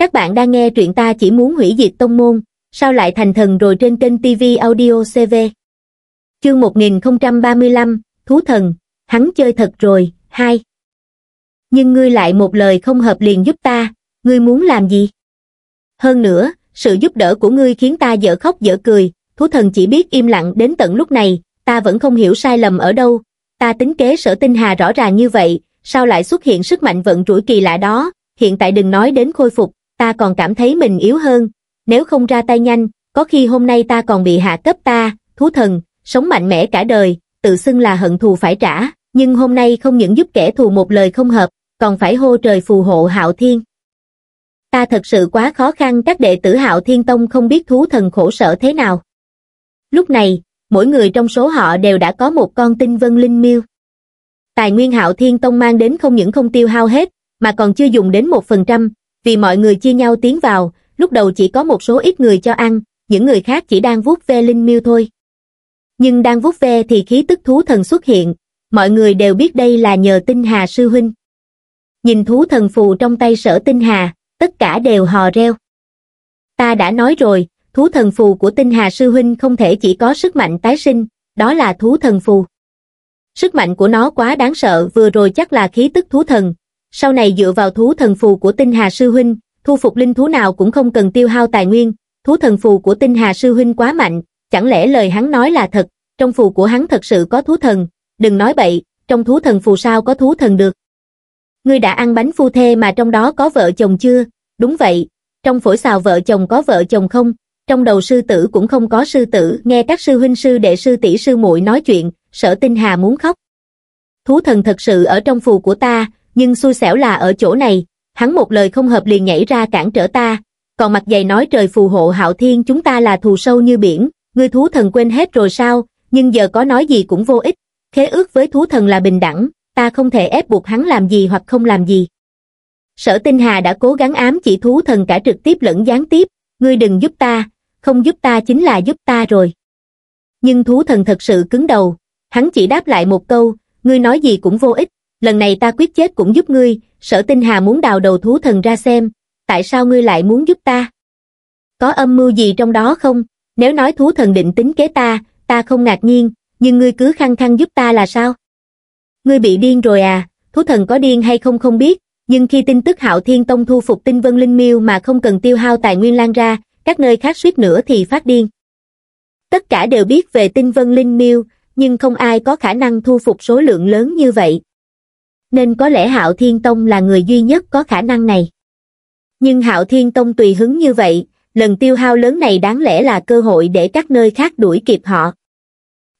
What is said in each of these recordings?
Các bạn đang nghe truyện ta chỉ muốn hủy diệt tông môn, sao lại thành thần rồi trên kênh TV Audio CV. Chương 1035, Thú Thần, hắn chơi thật rồi, hai. Nhưng ngươi lại một lời không hợp liền giúp ta, ngươi muốn làm gì? Hơn nữa, sự giúp đỡ của ngươi khiến ta dở khóc dở cười, Thú Thần chỉ biết im lặng đến tận lúc này, ta vẫn không hiểu sai lầm ở đâu, ta tính kế sở tinh hà rõ ràng như vậy, sao lại xuất hiện sức mạnh vận rủi kỳ lạ đó, hiện tại đừng nói đến khôi phục, ta còn cảm thấy mình yếu hơn, nếu không ra tay nhanh, có khi hôm nay ta còn bị hạ cấp ta, thú thần, sống mạnh mẽ cả đời, tự xưng là hận thù phải trả, nhưng hôm nay không những giúp kẻ thù một lời không hợp, còn phải hô trời phù hộ hạo thiên. Ta thật sự quá khó khăn các đệ tử hạo thiên tông không biết thú thần khổ sở thế nào. Lúc này, mỗi người trong số họ đều đã có một con tinh vân linh miêu. Tài nguyên hạo thiên tông mang đến không những không tiêu hao hết, mà còn chưa dùng đến một phần trăm, vì mọi người chia nhau tiến vào, lúc đầu chỉ có một số ít người cho ăn, những người khác chỉ đang vuốt ve linh miêu thôi. Nhưng đang vuốt ve thì khí tức thú thần xuất hiện, mọi người đều biết đây là nhờ tinh hà sư huynh. Nhìn thú thần phù trong tay sở tinh hà, tất cả đều hò reo. Ta đã nói rồi, thú thần phù của tinh hà sư huynh không thể chỉ có sức mạnh tái sinh, đó là thú thần phù. Sức mạnh của nó quá đáng sợ vừa rồi chắc là khí tức thú thần, sau này dựa vào thú thần phù của tinh hà sư huynh, thu phục linh thú nào cũng không cần tiêu hao tài nguyên, thú thần phù của tinh hà sư huynh quá mạnh, chẳng lẽ lời hắn nói là thật, trong phù của hắn thật sự có thú thần, đừng nói bậy, trong thú thần phù sao có thú thần được. Ngươi đã ăn bánh phu thê mà trong đó có vợ chồng chưa? Đúng vậy, trong phổi xào vợ chồng có vợ chồng không? Trong đầu sư tử cũng không có sư tử, nghe các sư huynh sư đệ sư tỷ sư muội nói chuyện, sở tinh hà muốn khóc. Thú thần thật sự ở trong phù của ta, nhưng xui xẻo là ở chỗ này, hắn một lời không hợp liền nhảy ra cản trở ta, còn mặt dày nói trời phù hộ hạo thiên chúng ta là thù sâu như biển, ngươi thú thần quên hết rồi sao, nhưng giờ có nói gì cũng vô ích, khế ước với thú thần là bình đẳng, ta không thể ép buộc hắn làm gì hoặc không làm gì. Sở Tinh Hà đã cố gắng ám chỉ thú thần cả trực tiếp lẫn gián tiếp, ngươi đừng giúp ta, không giúp ta chính là giúp ta rồi. Nhưng thú thần thật sự cứng đầu, hắn chỉ đáp lại một câu, ngươi nói gì cũng vô ích, lần này ta quyết chết cũng giúp ngươi, sở tinh hà muốn đào đầu thú thần ra xem, tại sao ngươi lại muốn giúp ta? Có âm mưu gì trong đó không? Nếu nói thú thần định tính kế ta, ta không ngạc nhiên, nhưng ngươi cứ khăng khăng giúp ta là sao? Ngươi bị điên rồi à, thú thần có điên hay không không biết, nhưng khi tin tức Hạo Thiên Tông thu phục tinh vân linh miêu mà không cần tiêu hao tài nguyên lan ra, các nơi khác suýt nữa thì phát điên. Tất cả đều biết về tinh vân linh miêu, nhưng không ai có khả năng thu phục số lượng lớn như vậy nên có lẽ Hạo Thiên Tông là người duy nhất có khả năng này. Nhưng Hạo Thiên Tông tùy hứng như vậy, lần tiêu hao lớn này đáng lẽ là cơ hội để các nơi khác đuổi kịp họ.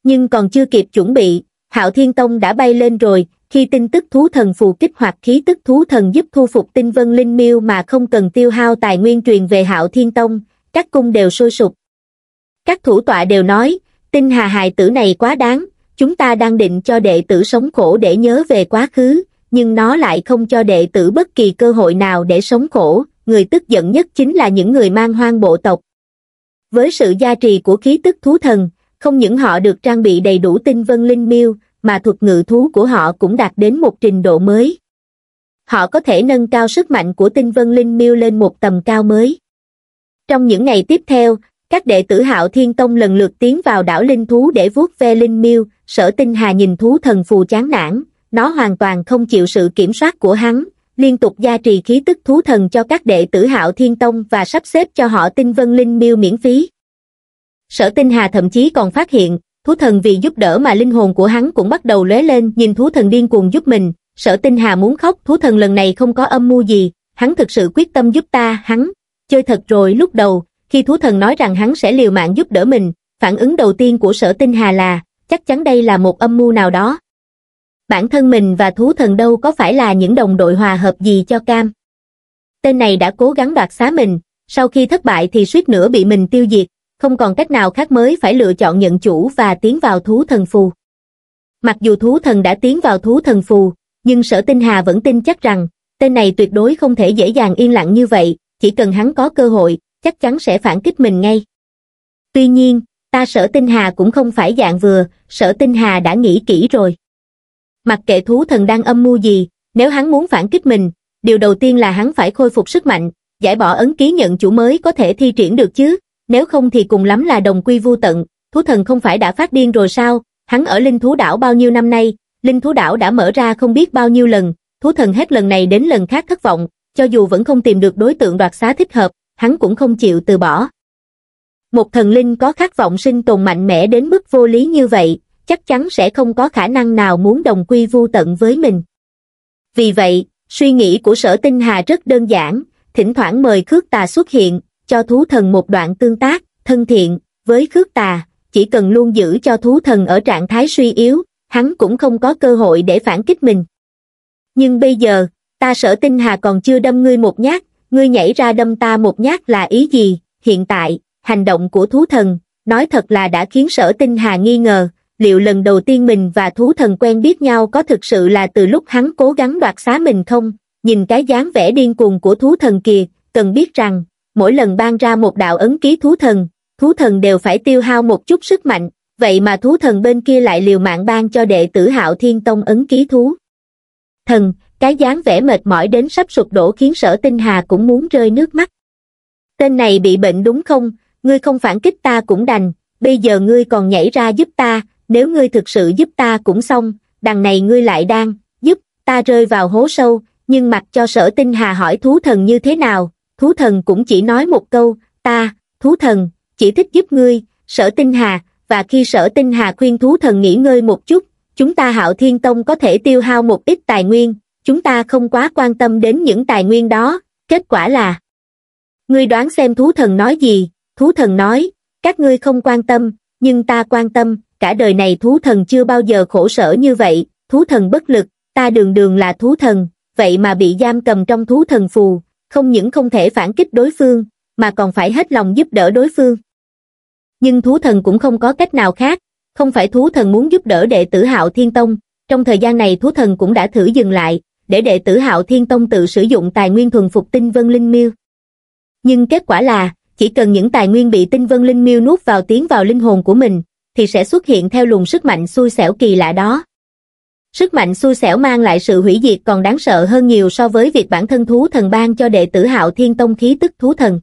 Nhưng còn chưa kịp chuẩn bị, Hạo Thiên Tông đã bay lên rồi, khi tin tức thú thần phù kích hoạt khí tức thú thần giúp thu phục tinh vân linh miêu mà không cần tiêu hao tài nguyên truyền về Hạo Thiên Tông, các cung đều sôi sục. Các thủ tọa đều nói, tinh hà hài tử này quá đáng, Chúng ta đang định cho đệ tử sống khổ để nhớ về quá khứ, nhưng nó lại không cho đệ tử bất kỳ cơ hội nào để sống khổ, người tức giận nhất chính là những người mang hoang bộ tộc. Với sự gia trì của khí tức thú thần, không những họ được trang bị đầy đủ tinh vân linh miêu, mà thuật ngự thú của họ cũng đạt đến một trình độ mới. Họ có thể nâng cao sức mạnh của tinh vân linh miêu lên một tầm cao mới. Trong những ngày tiếp theo, các đệ tử hạo thiên tông lần lượt tiến vào đảo linh thú để vuốt ve linh miêu, sở tinh hà nhìn thú thần phù chán nản, nó hoàn toàn không chịu sự kiểm soát của hắn, liên tục gia trì khí tức thú thần cho các đệ tử hạo thiên tông và sắp xếp cho họ tinh vân linh miêu miễn phí. Sở tinh hà thậm chí còn phát hiện, thú thần vì giúp đỡ mà linh hồn của hắn cũng bắt đầu lóe lên nhìn thú thần điên cuồng giúp mình, sở tinh hà muốn khóc thú thần lần này không có âm mưu gì, hắn thực sự quyết tâm giúp ta, hắn, chơi thật rồi lúc đầu, khi thú thần nói rằng hắn sẽ liều mạng giúp đỡ mình, phản ứng đầu tiên của sở tinh hà là, chắc chắn đây là một âm mưu nào đó. Bản thân mình và thú thần đâu có phải là những đồng đội hòa hợp gì cho cam. Tên này đã cố gắng đoạt xá mình, sau khi thất bại thì suýt nữa bị mình tiêu diệt, không còn cách nào khác mới phải lựa chọn nhận chủ và tiến vào thú thần phù. Mặc dù thú thần đã tiến vào thú thần phù, nhưng sở tinh hà vẫn tin chắc rằng, tên này tuyệt đối không thể dễ dàng yên lặng như vậy, chỉ cần hắn có cơ hội, chắc chắn sẽ phản kích mình ngay. Tuy nhiên, ta sở tinh hà cũng không phải dạng vừa, sở tinh hà đã nghĩ kỹ rồi. Mặc kệ thú thần đang âm mưu gì, nếu hắn muốn phản kích mình, điều đầu tiên là hắn phải khôi phục sức mạnh, giải bỏ ấn ký nhận chủ mới có thể thi triển được chứ, nếu không thì cùng lắm là đồng quy vu tận, thú thần không phải đã phát điên rồi sao, hắn ở linh thú đảo bao nhiêu năm nay, linh thú đảo đã mở ra không biết bao nhiêu lần, thú thần hết lần này đến lần khác thất vọng, cho dù vẫn không tìm được đối tượng đoạt xá thích hợp, hắn cũng không chịu từ bỏ một thần linh có khát vọng sinh tồn mạnh mẽ đến mức vô lý như vậy, chắc chắn sẽ không có khả năng nào muốn đồng quy vu tận với mình. Vì vậy, suy nghĩ của sở tinh hà rất đơn giản, thỉnh thoảng mời khước tà xuất hiện, cho thú thần một đoạn tương tác, thân thiện, với khước tà, chỉ cần luôn giữ cho thú thần ở trạng thái suy yếu, hắn cũng không có cơ hội để phản kích mình. Nhưng bây giờ, ta sở tinh hà còn chưa đâm ngươi một nhát, ngươi nhảy ra đâm ta một nhát là ý gì, hiện tại, hành động của thú thần, nói thật là đã khiến sở tinh hà nghi ngờ, liệu lần đầu tiên mình và thú thần quen biết nhau có thực sự là từ lúc hắn cố gắng đoạt xá mình không? Nhìn cái dáng vẻ điên cuồng của thú thần kìa, cần biết rằng, mỗi lần ban ra một đạo ấn ký thú thần, thú thần đều phải tiêu hao một chút sức mạnh, vậy mà thú thần bên kia lại liều mạng ban cho đệ tử hạo thiên tông ấn ký thú. Thần, cái dáng vẻ mệt mỏi đến sắp sụp đổ khiến sở tinh hà cũng muốn rơi nước mắt. Tên này bị bệnh đúng không, ngươi không phản kích ta cũng đành bây giờ ngươi còn nhảy ra giúp ta nếu ngươi thực sự giúp ta cũng xong đằng này ngươi lại đang giúp ta rơi vào hố sâu nhưng mặc cho sở tinh hà hỏi thú thần như thế nào thú thần cũng chỉ nói một câu ta thú thần chỉ thích giúp ngươi sở tinh hà và khi sở tinh hà khuyên thú thần nghỉ ngơi một chút chúng ta hạo thiên tông có thể tiêu hao một ít tài nguyên chúng ta không quá quan tâm đến những tài nguyên đó kết quả là ngươi đoán xem thú thần nói gì Thú thần nói, các ngươi không quan tâm, nhưng ta quan tâm, cả đời này thú thần chưa bao giờ khổ sở như vậy, thú thần bất lực, ta đường đường là thú thần, vậy mà bị giam cầm trong thú thần phù, không những không thể phản kích đối phương, mà còn phải hết lòng giúp đỡ đối phương. Nhưng thú thần cũng không có cách nào khác, không phải thú thần muốn giúp đỡ đệ tử hạo thiên tông, trong thời gian này thú thần cũng đã thử dừng lại, để đệ tử hạo thiên tông tự sử dụng tài nguyên thuần phục tinh vân linh miêu. Nhưng kết quả là, chỉ cần những tài nguyên bị tinh vân linh miêu nuốt vào tiến vào linh hồn của mình, thì sẽ xuất hiện theo luồng sức mạnh xui xẻo kỳ lạ đó. Sức mạnh xui xẻo mang lại sự hủy diệt còn đáng sợ hơn nhiều so với việc bản thân thú thần ban cho đệ tử hạo thiên tông khí tức thú thần.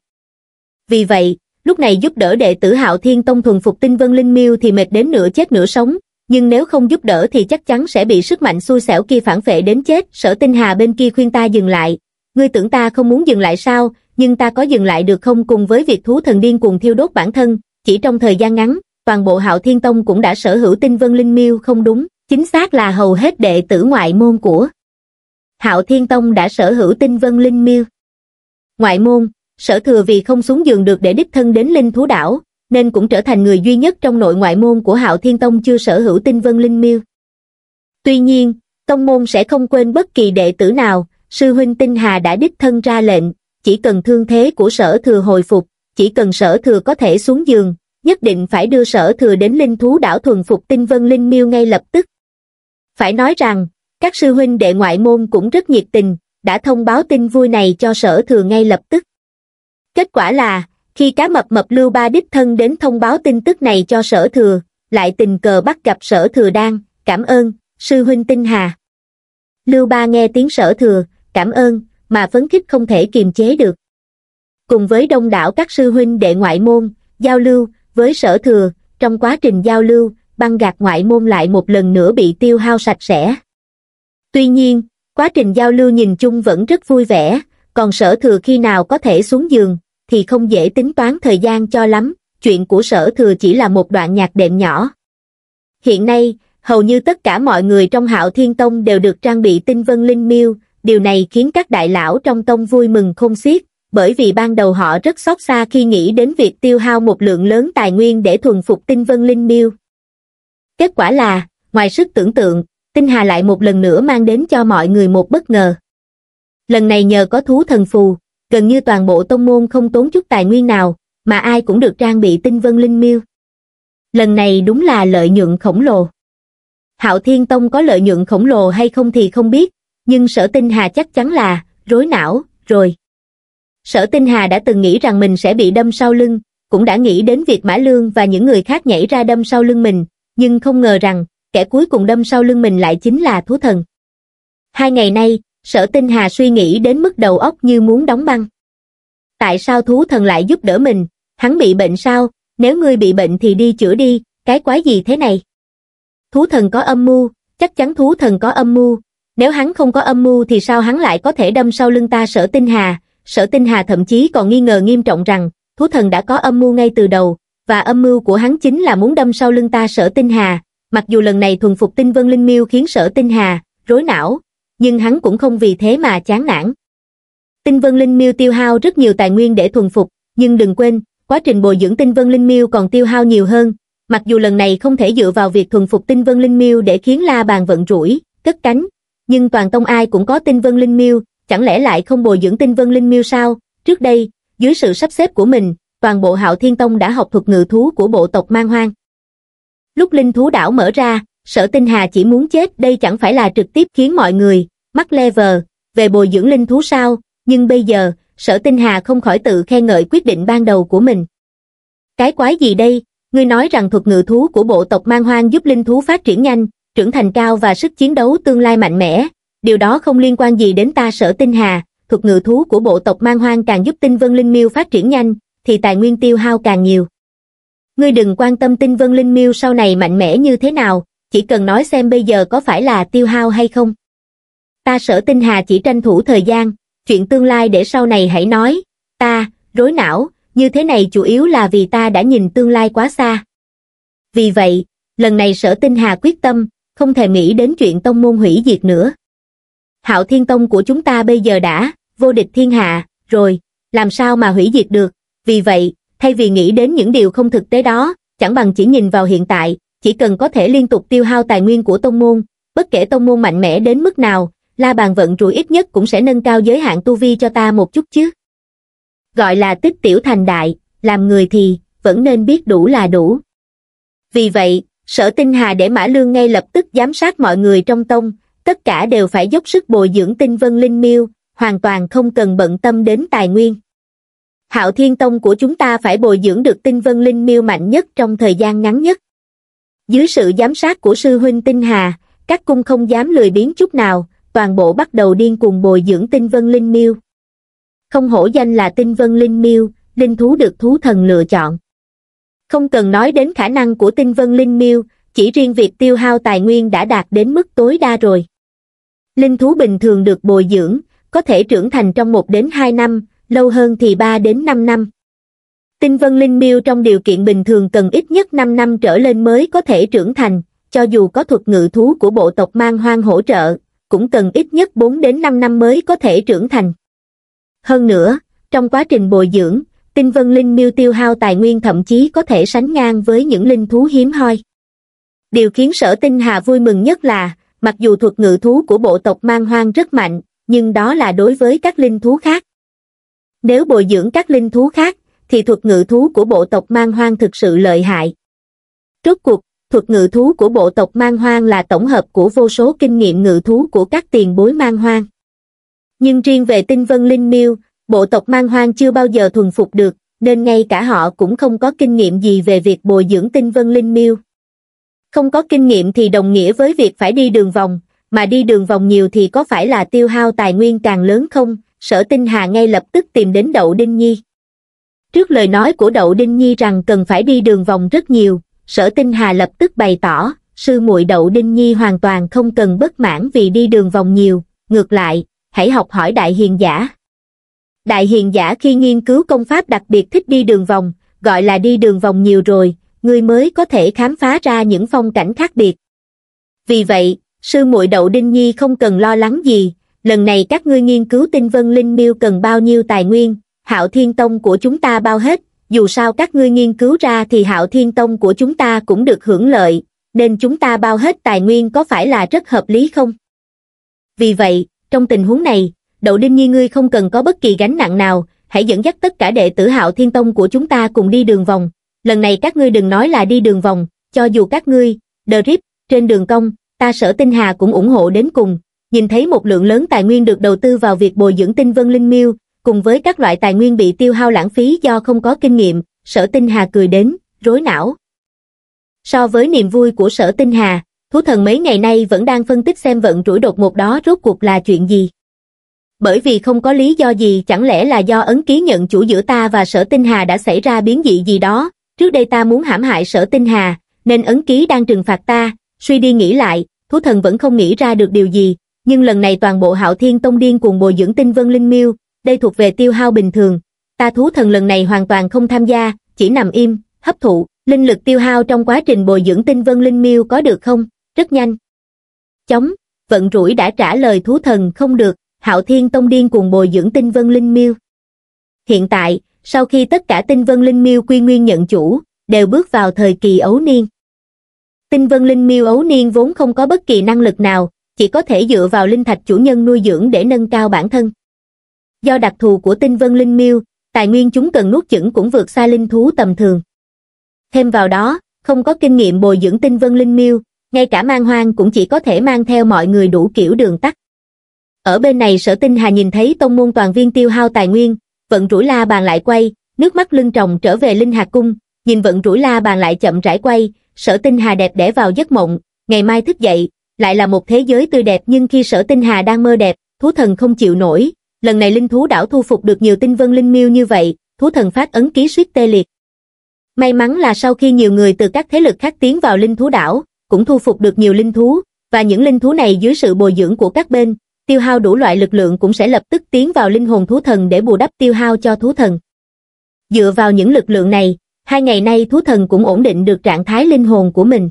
Vì vậy, lúc này giúp đỡ đệ tử hạo thiên tông thuần phục tinh vân linh miêu thì mệt đến nửa chết nửa sống, nhưng nếu không giúp đỡ thì chắc chắn sẽ bị sức mạnh xui xẻo kia phản phệ đến chết. Sở tinh hà bên kia khuyên ta dừng lại, ngươi tưởng ta không muốn dừng lại sao, nhưng ta có dừng lại được không cùng với việc thú thần điên cuồng thiêu đốt bản thân, chỉ trong thời gian ngắn, toàn bộ hạo thiên tông cũng đã sở hữu tinh vân linh miêu không đúng, chính xác là hầu hết đệ tử ngoại môn của. Hạo thiên tông đã sở hữu tinh vân linh miêu. Ngoại môn, sở thừa vì không xuống giường được để đích thân đến linh thú đảo, nên cũng trở thành người duy nhất trong nội ngoại môn của hạo thiên tông chưa sở hữu tinh vân linh miêu. Tuy nhiên, tông môn sẽ không quên bất kỳ đệ tử nào, sư huynh tinh hà đã đích thân ra lệnh, chỉ cần thương thế của sở thừa hồi phục, chỉ cần sở thừa có thể xuống giường, nhất định phải đưa sở thừa đến linh thú đảo thuần phục tinh vân linh miêu ngay lập tức. Phải nói rằng, các sư huynh đệ ngoại môn cũng rất nhiệt tình, đã thông báo tin vui này cho sở thừa ngay lập tức. Kết quả là, khi cá mập mập lưu ba đích thân đến thông báo tin tức này cho sở thừa, lại tình cờ bắt gặp sở thừa đang, cảm ơn, sư huynh tinh hà. Lưu ba nghe tiếng sở thừa, cảm ơn, mà phấn khích không thể kiềm chế được. Cùng với đông đảo các sư huynh đệ ngoại môn, giao lưu, với sở thừa, trong quá trình giao lưu, băng gạt ngoại môn lại một lần nữa bị tiêu hao sạch sẽ. Tuy nhiên, quá trình giao lưu nhìn chung vẫn rất vui vẻ, còn sở thừa khi nào có thể xuống giường, thì không dễ tính toán thời gian cho lắm, chuyện của sở thừa chỉ là một đoạn nhạc đệm nhỏ. Hiện nay, hầu như tất cả mọi người trong hạo thiên tông đều được trang bị tinh vân linh miêu, điều này khiến các đại lão trong tông vui mừng không xiết, bởi vì ban đầu họ rất xót xa khi nghĩ đến việc tiêu hao một lượng lớn tài nguyên để thuần phục tinh vân linh miêu. Kết quả là, ngoài sức tưởng tượng, tinh hà lại một lần nữa mang đến cho mọi người một bất ngờ. Lần này nhờ có thú thần phù, gần như toàn bộ tông môn không tốn chút tài nguyên nào, mà ai cũng được trang bị tinh vân linh miêu. Lần này đúng là lợi nhuận khổng lồ. Hạo Thiên Tông có lợi nhuận khổng lồ hay không thì không biết, nhưng sở tinh hà chắc chắn là rối não rồi. Sở tinh hà đã từng nghĩ rằng mình sẽ bị đâm sau lưng, cũng đã nghĩ đến việc Mã Lương và những người khác nhảy ra đâm sau lưng mình, nhưng không ngờ rằng, kẻ cuối cùng đâm sau lưng mình lại chính là thú thần. Hai ngày nay, sở tinh hà suy nghĩ đến mức đầu óc như muốn đóng băng. Tại sao thú thần lại giúp đỡ mình, hắn bị bệnh sao, nếu ngươi bị bệnh thì đi chữa đi, cái quái gì thế này? Thú thần có âm mưu, chắc chắn thú thần có âm mưu, nếu hắn không có âm mưu thì sao hắn lại có thể đâm sau lưng ta sở tinh hà, sở tinh hà thậm chí còn nghi ngờ nghiêm trọng rằng, thú thần đã có âm mưu ngay từ đầu, và âm mưu của hắn chính là muốn đâm sau lưng ta sở tinh hà, mặc dù lần này thuần phục tinh vân linh miêu khiến sở tinh hà, rối não, nhưng hắn cũng không vì thế mà chán nản. Tinh vân linh miêu tiêu hao rất nhiều tài nguyên để thuần phục, nhưng đừng quên, quá trình bồi dưỡng tinh vân linh miêu còn tiêu hao nhiều hơn, mặc dù lần này không thể dựa vào việc thuần phục tinh vân linh miêu để khiến la bàn vận rủi, cất cánh, nhưng toàn tông ai cũng có tinh vân linh miêu chẳng lẽ lại không bồi dưỡng tinh vân linh miêu sao trước đây dưới sự sắp xếp của mình toàn bộ hạo thiên tông đã học thuật ngự thú của bộ tộc mang hoang lúc linh thú đảo mở ra sở tinh hà chỉ muốn chết đây chẳng phải là trực tiếp khiến mọi người mắc le về bồi dưỡng linh thú sao nhưng bây giờ sở tinh hà không khỏi tự khen ngợi quyết định ban đầu của mình cái quái gì đây ngươi nói rằng thuật ngự thú của bộ tộc mang hoang giúp linh thú phát triển nhanh trưởng thành cao và sức chiến đấu tương lai mạnh mẽ, điều đó không liên quan gì đến ta sở tinh hà, thuật ngự thú của bộ tộc mang hoang càng giúp tinh vân linh miêu phát triển nhanh, thì tài nguyên tiêu hao càng nhiều. Ngươi đừng quan tâm tinh vân linh miêu sau này mạnh mẽ như thế nào, chỉ cần nói xem bây giờ có phải là tiêu hao hay không. Ta sở tinh hà chỉ tranh thủ thời gian, chuyện tương lai để sau này hãy nói, ta, rối não, như thế này chủ yếu là vì ta đã nhìn tương lai quá xa. Vì vậy, lần này sở tinh hà quyết tâm, không thèm nghĩ đến chuyện tông môn hủy diệt nữa. Hạo Thiên Tông của chúng ta bây giờ đã, vô địch thiên hạ, rồi, làm sao mà hủy diệt được, vì vậy, thay vì nghĩ đến những điều không thực tế đó, chẳng bằng chỉ nhìn vào hiện tại, chỉ cần có thể liên tục tiêu hao tài nguyên của tông môn, bất kể tông môn mạnh mẽ đến mức nào, la bàn vận rủi ít nhất cũng sẽ nâng cao giới hạn tu vi cho ta một chút chứ. Gọi là tích tiểu thành đại, làm người thì, vẫn nên biết đủ là đủ. Vì vậy, sở tinh hà để mã lương ngay lập tức giám sát mọi người trong tông, tất cả đều phải dốc sức bồi dưỡng tinh vân linh miêu, hoàn toàn không cần bận tâm đến tài nguyên. Hạo Thiên Tông của chúng ta phải bồi dưỡng được tinh vân linh miêu mạnh nhất trong thời gian ngắn nhất. Dưới sự giám sát của sư huynh Tinh Hà, các cung không dám lười biếng chút nào, toàn bộ bắt đầu điên cuồng bồi dưỡng tinh vân linh miêu. Không hổ danh là tinh vân linh miêu, linh thú được thú thần lựa chọn. Không cần nói đến khả năng của tinh vân linh miêu, chỉ riêng việc tiêu hao tài nguyên đã đạt đến mức tối đa rồi. Linh thú bình thường được bồi dưỡng, có thể trưởng thành trong 1 đến 2 năm, lâu hơn thì 3 đến 5 năm. Tinh vân linh miêu trong điều kiện bình thường cần ít nhất 5 năm trở lên mới có thể trưởng thành, cho dù có thuật ngự thú của bộ tộc mang hoang hỗ trợ, cũng cần ít nhất 4 đến 5 năm mới có thể trưởng thành. Hơn nữa, trong quá trình bồi dưỡng, tinh vân linh miêu tiêu hao tài nguyên thậm chí có thể sánh ngang với những linh thú hiếm hoi điều khiến sở tinh hà vui mừng nhất là mặc dù thuật ngự thú của bộ tộc mang hoang rất mạnh nhưng đó là đối với các linh thú khác nếu bồi dưỡng các linh thú khác thì thuật ngự thú của bộ tộc mang hoang thực sự lợi hại Trước cuộc thuật ngự thú của bộ tộc mang hoang là tổng hợp của vô số kinh nghiệm ngự thú của các tiền bối mang hoang nhưng riêng về tinh vân linh miêu bộ tộc mang hoang chưa bao giờ thuần phục được, nên ngay cả họ cũng không có kinh nghiệm gì về việc bồi dưỡng tinh vân linh miêu. Không có kinh nghiệm thì đồng nghĩa với việc phải đi đường vòng, mà đi đường vòng nhiều thì có phải là tiêu hao tài nguyên càng lớn không? Sở Tinh Hà ngay lập tức tìm đến Đậu Đinh Nhi. Trước lời nói của Đậu Đinh Nhi rằng cần phải đi đường vòng rất nhiều, Sở Tinh Hà lập tức bày tỏ, sư muội Đậu Đinh Nhi hoàn toàn không cần bất mãn vì đi đường vòng nhiều, ngược lại, hãy học hỏi đại hiền giả, đại hiền giả khi nghiên cứu công pháp đặc biệt thích đi đường vòng gọi là đi đường vòng nhiều rồi người mới có thể khám phá ra những phong cảnh khác biệt vì vậy sư muội đậu đinh nhi không cần lo lắng gì lần này các ngươi nghiên cứu tinh vân linh miêu cần bao nhiêu tài nguyên hạo thiên tông của chúng ta bao hết dù sao các ngươi nghiên cứu ra thì hạo thiên tông của chúng ta cũng được hưởng lợi nên chúng ta bao hết tài nguyên có phải là rất hợp lý không vì vậy trong tình huống này Đậu Đinh Nhi ngươi không cần có bất kỳ gánh nặng nào, hãy dẫn dắt tất cả đệ tử hạo thiên tông của chúng ta cùng đi đường vòng. Lần này các ngươi đừng nói là đi đường vòng, cho dù các ngươi, The Rip, trên đường công, ta sở tinh hà cũng ủng hộ đến cùng. Nhìn thấy một lượng lớn tài nguyên được đầu tư vào việc bồi dưỡng tinh vân linh miêu, cùng với các loại tài nguyên bị tiêu hao lãng phí do không có kinh nghiệm, sở tinh hà cười đến, rối não. So với niềm vui của sở tinh hà, thú thần mấy ngày nay vẫn đang phân tích xem vận rủi đột một đó rốt cuộc là chuyện gì bởi vì không có lý do gì chẳng lẽ là do ấn ký nhận chủ giữa ta và sở tinh hà đã xảy ra biến dị gì đó, trước đây ta muốn hãm hại sở tinh hà, nên ấn ký đang trừng phạt ta, suy đi nghĩ lại, thú thần vẫn không nghĩ ra được điều gì, nhưng lần này toàn bộ hạo thiên tông điên cuồng bồi dưỡng tinh vân linh miêu, đây thuộc về tiêu hao bình thường, ta thú thần lần này hoàn toàn không tham gia, chỉ nằm im, hấp thụ, linh lực tiêu hao trong quá trình bồi dưỡng tinh vân linh miêu có được không, rất nhanh. chóng vận rủi đã trả lời thú thần không được, hạo thiên tông điên cuồng bồi dưỡng tinh vân linh miêu. Hiện tại, sau khi tất cả tinh vân linh miêu quy nguyên nhận chủ, đều bước vào thời kỳ ấu niên. Tinh vân linh miêu ấu niên vốn không có bất kỳ năng lực nào, chỉ có thể dựa vào linh thạch chủ nhân nuôi dưỡng để nâng cao bản thân. Do đặc thù của tinh vân linh miêu, tài nguyên chúng cần nuốt chửng cũng vượt xa linh thú tầm thường. Thêm vào đó, không có kinh nghiệm bồi dưỡng tinh vân linh miêu, ngay cả mang hoang cũng chỉ có thể mang theo mọi người đủ kiểu đường tắt. Ở bên này sở tinh hà nhìn thấy tông môn toàn viên tiêu hao tài nguyên, vận rủi la bàn lại quay, nước mắt lưng tròng trở về linh hạt cung, nhìn vận rủi la bàn lại chậm rãi quay, sở tinh hà đẹp đẽ vào giấc mộng, ngày mai thức dậy, lại là một thế giới tươi đẹp nhưng khi sở tinh hà đang mơ đẹp, thú thần không chịu nổi, lần này linh thú đảo thu phục được nhiều tinh vân linh miêu như vậy, thú thần phát ấn ký suýt tê liệt. May mắn là sau khi nhiều người từ các thế lực khác tiến vào linh thú đảo, cũng thu phục được nhiều linh thú, và những linh thú này dưới sự bồi dưỡng của các bên, tiêu hao đủ loại lực lượng cũng sẽ lập tức tiến vào linh hồn thú thần để bù đắp tiêu hao cho thú thần. Dựa vào những lực lượng này, hai ngày nay thú thần cũng ổn định được trạng thái linh hồn của mình.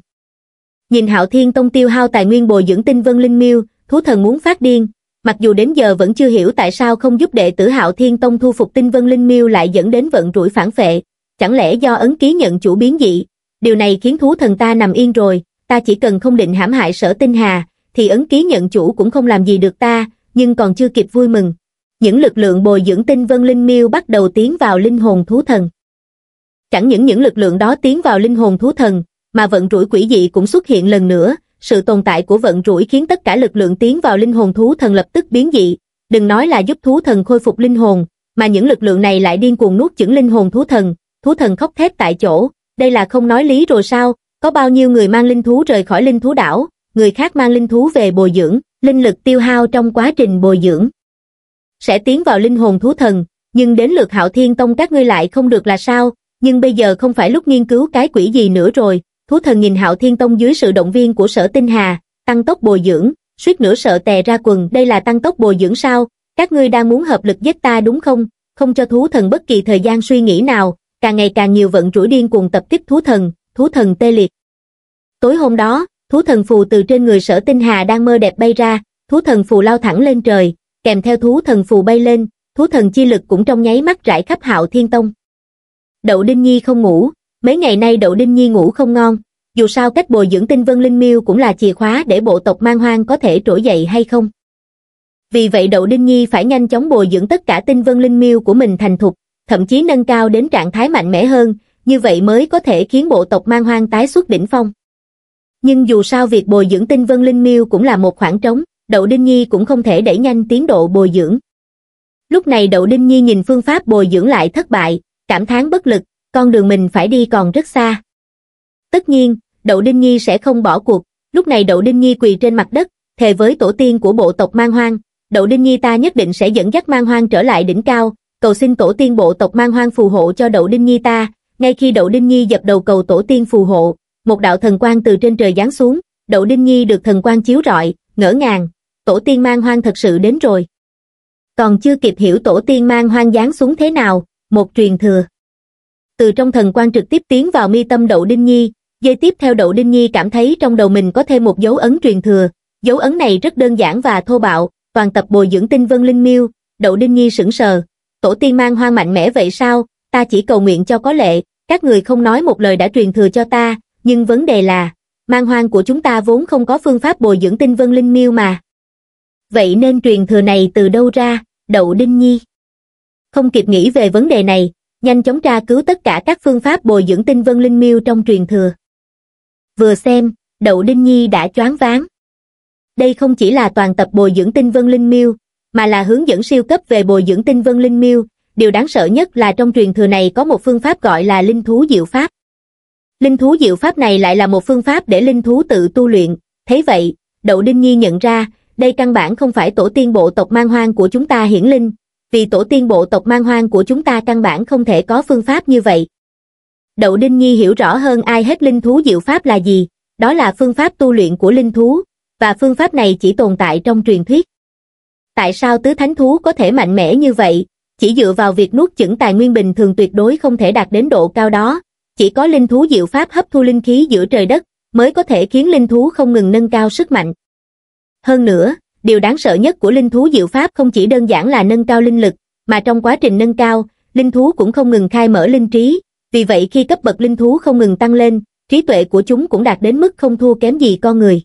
Nhìn Hạo Thiên Tông tiêu hao tài nguyên bồi dưỡng tinh vân linh miêu, thú thần muốn phát điên, mặc dù đến giờ vẫn chưa hiểu tại sao không giúp đệ tử Hạo Thiên Tông thu phục tinh vân linh miêu lại dẫn đến vận rủi phản phệ, chẳng lẽ do ấn ký nhận chủ biến dị, điều này khiến thú thần ta nằm yên rồi, ta chỉ cần không định hãm hại sở tinh hà, thì ấn ký nhận chủ cũng không làm gì được ta, nhưng còn chưa kịp vui mừng. Những lực lượng bồi dưỡng tinh vân linh miêu bắt đầu tiến vào linh hồn thú thần. Chẳng những những lực lượng đó tiến vào linh hồn thú thần, mà vận rủi quỷ dị cũng xuất hiện lần nữa, sự tồn tại của vận rủi khiến tất cả lực lượng tiến vào linh hồn thú thần lập tức biến dị, đừng nói là giúp thú thần khôi phục linh hồn, mà những lực lượng này lại điên cuồng nuốt chửng linh hồn thú thần, thú thần khóc thét tại chỗ, đây là không nói lý rồi sao, có bao nhiêu người mang linh thú rời khỏi linh thú đảo, người khác mang linh thú về bồi dưỡng, linh lực tiêu hao trong quá trình bồi dưỡng. Sẽ tiến vào linh hồn thú thần, nhưng đến lượt hạo thiên tông các ngươi lại không được là sao, nhưng bây giờ không phải lúc nghiên cứu cái quỷ gì nữa rồi. Thú thần nhìn hạo thiên tông dưới sự động viên của sở tinh hà, tăng tốc bồi dưỡng, suýt nữa sợ tè ra quần đây là tăng tốc bồi dưỡng sao, các ngươi đang muốn hợp lực giết ta đúng không, không cho thú thần bất kỳ thời gian suy nghĩ nào, càng ngày càng nhiều vận rủi điên cuồng tập kích thú thần, thú thần tê liệt. Tối hôm đó, thú thần phù từ trên người sở tinh hà đang mơ đẹp bay ra, thú thần phù lao thẳng lên trời, kèm theo thú thần phù bay lên, thú thần chi lực cũng trong nháy mắt rải khắp hạo thiên tông. Đậu Đinh Nhi không ngủ, mấy ngày nay Đậu Đinh Nhi ngủ không ngon, dù sao cách bồi dưỡng tinh vân linh miêu cũng là chìa khóa để bộ tộc mang hoang có thể trỗi dậy hay không. Vì vậy Đậu Đinh Nhi phải nhanh chóng bồi dưỡng tất cả tinh vân linh miêu của mình thành thục, thậm chí nâng cao đến trạng thái mạnh mẽ hơn, như vậy mới có thể khiến bộ tộc mang hoang tái xuất đỉnh phong nhưng dù sao việc bồi dưỡng tinh vân linh miêu cũng là một khoảng trống, Đậu Đinh Nhi cũng không thể đẩy nhanh tiến độ bồi dưỡng. Lúc này Đậu Đinh Nhi nhìn phương pháp bồi dưỡng lại thất bại, cảm thán bất lực, con đường mình phải đi còn rất xa. Tất nhiên, Đậu Đinh Nhi sẽ không bỏ cuộc, lúc này Đậu Đinh Nhi quỳ trên mặt đất, thề với tổ tiên của bộ tộc Mang Hoang, Đậu Đinh Nhi ta nhất định sẽ dẫn dắt Mang Hoang trở lại đỉnh cao, cầu xin tổ tiên bộ tộc Mang Hoang phù hộ cho Đậu Đinh Nhi ta, ngay khi Đậu Đinh Nhi dập đầu cầu tổ tiên phù hộ, một đạo thần quang từ trên trời giáng xuống, Đậu Đinh Nhi được thần quang chiếu rọi, ngỡ ngàng, tổ tiên mang hoang thật sự đến rồi. Còn chưa kịp hiểu tổ tiên mang hoang giáng xuống thế nào, một truyền thừa. Từ trong thần quang trực tiếp tiến vào mi tâm Đậu Đinh Nhi, dây tiếp theo Đậu Đinh Nhi cảm thấy trong đầu mình có thêm một dấu ấn truyền thừa, dấu ấn này rất đơn giản và thô bạo, toàn tập bồi dưỡng tinh vân linh miêu, Đậu Đinh Nhi sững sờ, tổ tiên mang hoang mạnh mẽ vậy sao, ta chỉ cầu nguyện cho có lệ, các người không nói một lời đã truyền thừa cho ta, nhưng vấn đề là, mang hoang của chúng ta vốn không có phương pháp bồi dưỡng tinh vân linh miêu mà. Vậy nên truyền thừa này từ đâu ra, đậu đinh nhi? Không kịp nghĩ về vấn đề này, nhanh chóng tra cứu tất cả các phương pháp bồi dưỡng tinh vân linh miêu trong truyền thừa. Vừa xem, đậu đinh nhi đã choáng ván Đây không chỉ là toàn tập bồi dưỡng tinh vân linh miêu, mà là hướng dẫn siêu cấp về bồi dưỡng tinh vân linh miêu, điều đáng sợ nhất là trong truyền thừa này có một phương pháp gọi là linh thú diệu pháp. Linh thú diệu pháp này lại là một phương pháp để linh thú tự tu luyện, thế vậy, Đậu Đinh Nhi nhận ra, đây căn bản không phải tổ tiên bộ tộc mang hoang của chúng ta hiển linh, vì tổ tiên bộ tộc mang hoang của chúng ta căn bản không thể có phương pháp như vậy. Đậu Đinh Nhi hiểu rõ hơn ai hết linh thú diệu pháp là gì, đó là phương pháp tu luyện của linh thú, và phương pháp này chỉ tồn tại trong truyền thuyết. Tại sao tứ thánh thú có thể mạnh mẽ như vậy, chỉ dựa vào việc nuốt chửng tài nguyên bình thường tuyệt đối không thể đạt đến độ cao đó, chỉ có linh thú diệu pháp hấp thu linh khí giữa trời đất mới có thể khiến linh thú không ngừng nâng cao sức mạnh. Hơn nữa, điều đáng sợ nhất của linh thú diệu pháp không chỉ đơn giản là nâng cao linh lực, mà trong quá trình nâng cao, linh thú cũng không ngừng khai mở linh trí, vì vậy khi cấp bậc linh thú không ngừng tăng lên, trí tuệ của chúng cũng đạt đến mức không thua kém gì con người.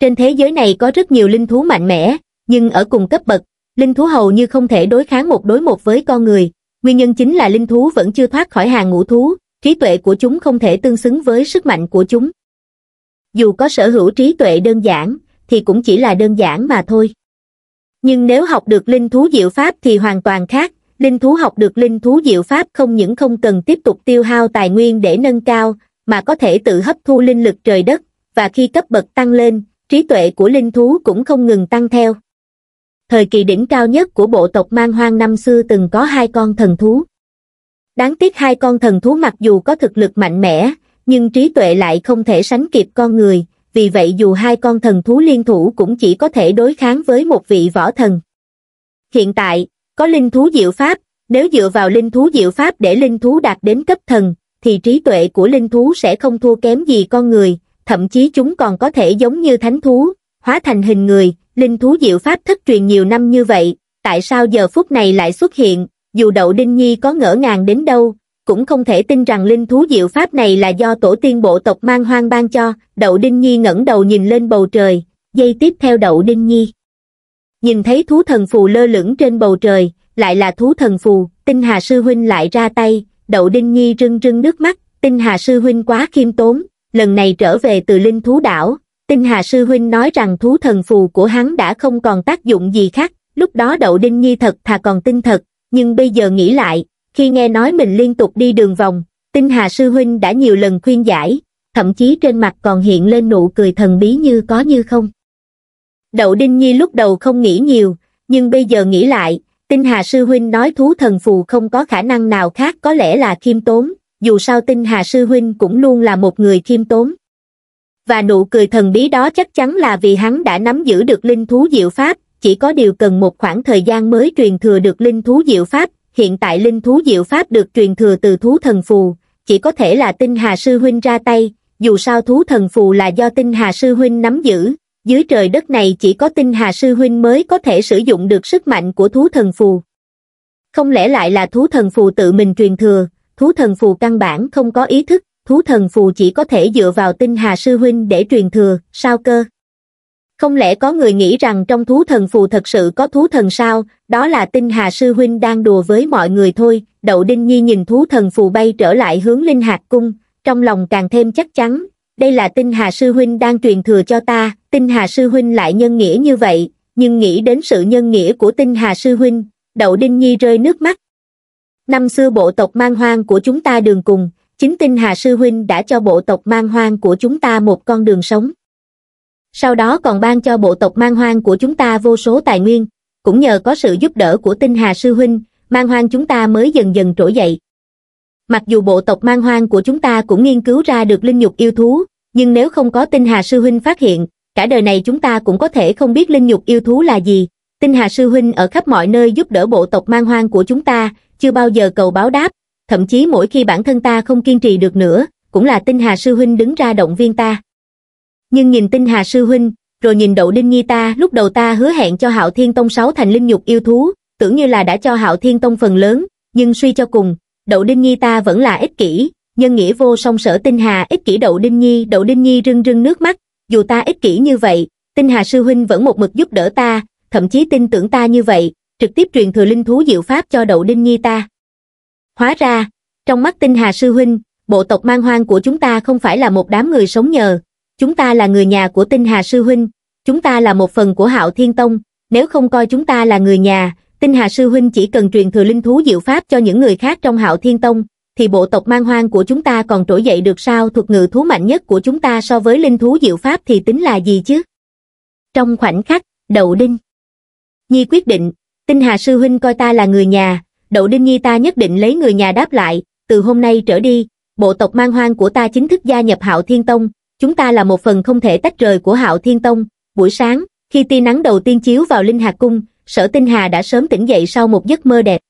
Trên thế giới này có rất nhiều linh thú mạnh mẽ, nhưng ở cùng cấp bậc, linh thú hầu như không thể đối kháng một đối một với con người. Nguyên nhân chính là linh thú vẫn chưa thoát khỏi hàng ngũ thú, trí tuệ của chúng không thể tương xứng với sức mạnh của chúng. Dù có sở hữu trí tuệ đơn giản, thì cũng chỉ là đơn giản mà thôi. Nhưng nếu học được linh thú diệu pháp thì hoàn toàn khác, linh thú học được linh thú diệu pháp không những không cần tiếp tục tiêu hao tài nguyên để nâng cao, mà có thể tự hấp thu linh lực trời đất, và khi cấp bậc tăng lên, trí tuệ của linh thú cũng không ngừng tăng theo. Thời kỳ đỉnh cao nhất của bộ tộc mang hoang năm xưa từng có hai con thần thú. Đáng tiếc hai con thần thú mặc dù có thực lực mạnh mẽ, nhưng trí tuệ lại không thể sánh kịp con người, vì vậy dù hai con thần thú liên thủ cũng chỉ có thể đối kháng với một vị võ thần. Hiện tại, có linh thú diệu pháp, nếu dựa vào linh thú diệu pháp để linh thú đạt đến cấp thần, thì trí tuệ của linh thú sẽ không thua kém gì con người, thậm chí chúng còn có thể giống như thánh thú, hóa thành hình người, linh thú diệu pháp thất truyền nhiều năm như vậy, tại sao giờ phút này lại xuất hiện, dù đậu Đinh Nhi có ngỡ ngàng đến đâu, cũng không thể tin rằng linh thú diệu pháp này là do tổ tiên bộ tộc mang hoang ban cho, đậu Đinh Nhi ngẩng đầu nhìn lên bầu trời, dây tiếp theo đậu Đinh Nhi. Nhìn thấy thú thần phù lơ lửng trên bầu trời, lại là thú thần phù, tinh hà sư huynh lại ra tay, đậu Đinh Nhi rưng rưng nước mắt, tinh hà sư huynh quá khiêm tốn, lần này trở về từ linh thú đảo, tinh hà sư huynh nói rằng thú thần phù của hắn đã không còn tác dụng gì khác, lúc đó đậu Đinh Nhi thật thà còn tin thật, nhưng bây giờ nghĩ lại, khi nghe nói mình liên tục đi đường vòng, tinh hà sư huynh đã nhiều lần khuyên giải, thậm chí trên mặt còn hiện lên nụ cười thần bí như có như không. Đậu Đinh Nhi lúc đầu không nghĩ nhiều, nhưng bây giờ nghĩ lại, tinh hà sư huynh nói thú thần phù không có khả năng nào khác có lẽ là khiêm tốn, dù sao tinh hà sư huynh cũng luôn là một người khiêm tốn. Và nụ cười thần bí đó chắc chắn là vì hắn đã nắm giữ được linh thú diệu pháp, chỉ có điều cần một khoảng thời gian mới truyền thừa được linh thú diệu pháp, hiện tại linh thú diệu pháp được truyền thừa từ thú thần phù, chỉ có thể là tinh hà sư huynh ra tay, dù sao thú thần phù là do tinh hà sư huynh nắm giữ, dưới trời đất này chỉ có tinh hà sư huynh mới có thể sử dụng được sức mạnh của thú thần phù. Không lẽ lại là thú thần phù tự mình truyền thừa, thú thần phù căn bản không có ý thức, thú thần phù chỉ có thể dựa vào tinh hà sư huynh để truyền thừa, sao cơ? không lẽ có người nghĩ rằng trong thú thần phù thật sự có thú thần sao đó là tinh hà sư huynh đang đùa với mọi người thôi đậu đinh nhi nhìn thú thần phù bay trở lại hướng linh hạt cung trong lòng càng thêm chắc chắn đây là tinh hà sư huynh đang truyền thừa cho ta tinh hà sư huynh lại nhân nghĩa như vậy nhưng nghĩ đến sự nhân nghĩa của tinh hà sư huynh đậu đinh nhi rơi nước mắt năm xưa bộ tộc mang hoang của chúng ta đường cùng chính tinh hà sư huynh đã cho bộ tộc mang hoang của chúng ta một con đường sống sau đó còn ban cho bộ tộc mang hoang của chúng ta vô số tài nguyên, cũng nhờ có sự giúp đỡ của tinh hà sư huynh, mang hoang chúng ta mới dần dần trỗi dậy. Mặc dù bộ tộc mang hoang của chúng ta cũng nghiên cứu ra được linh nhục yêu thú, nhưng nếu không có tinh hà sư huynh phát hiện, cả đời này chúng ta cũng có thể không biết linh nhục yêu thú là gì. Tinh hà sư huynh ở khắp mọi nơi giúp đỡ bộ tộc mang hoang của chúng ta, chưa bao giờ cầu báo đáp, thậm chí mỗi khi bản thân ta không kiên trì được nữa, cũng là tinh hà sư huynh đứng ra động viên ta nhưng nhìn tinh hà sư huynh, rồi nhìn đậu đinh nhi ta, lúc đầu ta hứa hẹn cho hạo thiên tông sáu thành linh nhục yêu thú, tưởng như là đã cho hạo thiên tông phần lớn, nhưng suy cho cùng, đậu đinh nhi ta vẫn là ích kỷ, nhân nghĩa vô song sở tinh hà ích kỷ đậu đinh nhi, đậu đinh nhi rưng rưng nước mắt, dù ta ích kỷ như vậy, tinh hà sư huynh vẫn một mực giúp đỡ ta, thậm chí tin tưởng ta như vậy, trực tiếp truyền thừa linh thú diệu pháp cho đậu đinh nhi ta. Hóa ra, trong mắt tinh hà sư huynh, bộ tộc mang hoang của chúng ta không phải là một đám người sống nhờ, chúng ta là người nhà của tinh hà sư huynh, chúng ta là một phần của hạo thiên tông, nếu không coi chúng ta là người nhà, tinh hà sư huynh chỉ cần truyền thừa linh thú diệu pháp cho những người khác trong hạo thiên tông, thì bộ tộc mang hoang của chúng ta còn trỗi dậy được sao thuật ngự thú mạnh nhất của chúng ta so với linh thú diệu pháp thì tính là gì chứ? Trong khoảnh khắc, Đậu Đinh Nhi quyết định, tinh hà sư huynh coi ta là người nhà, Đậu Đinh Nhi ta nhất định lấy người nhà đáp lại, từ hôm nay trở đi, bộ tộc mang hoang của ta chính thức gia nhập hạo thiên tông, chúng ta là một phần không thể tách rời của hạo thiên tông. Buổi sáng, khi tia nắng đầu tiên chiếu vào Linh Hà Cung, sở tinh hà đã sớm tỉnh dậy sau một giấc mơ đẹp.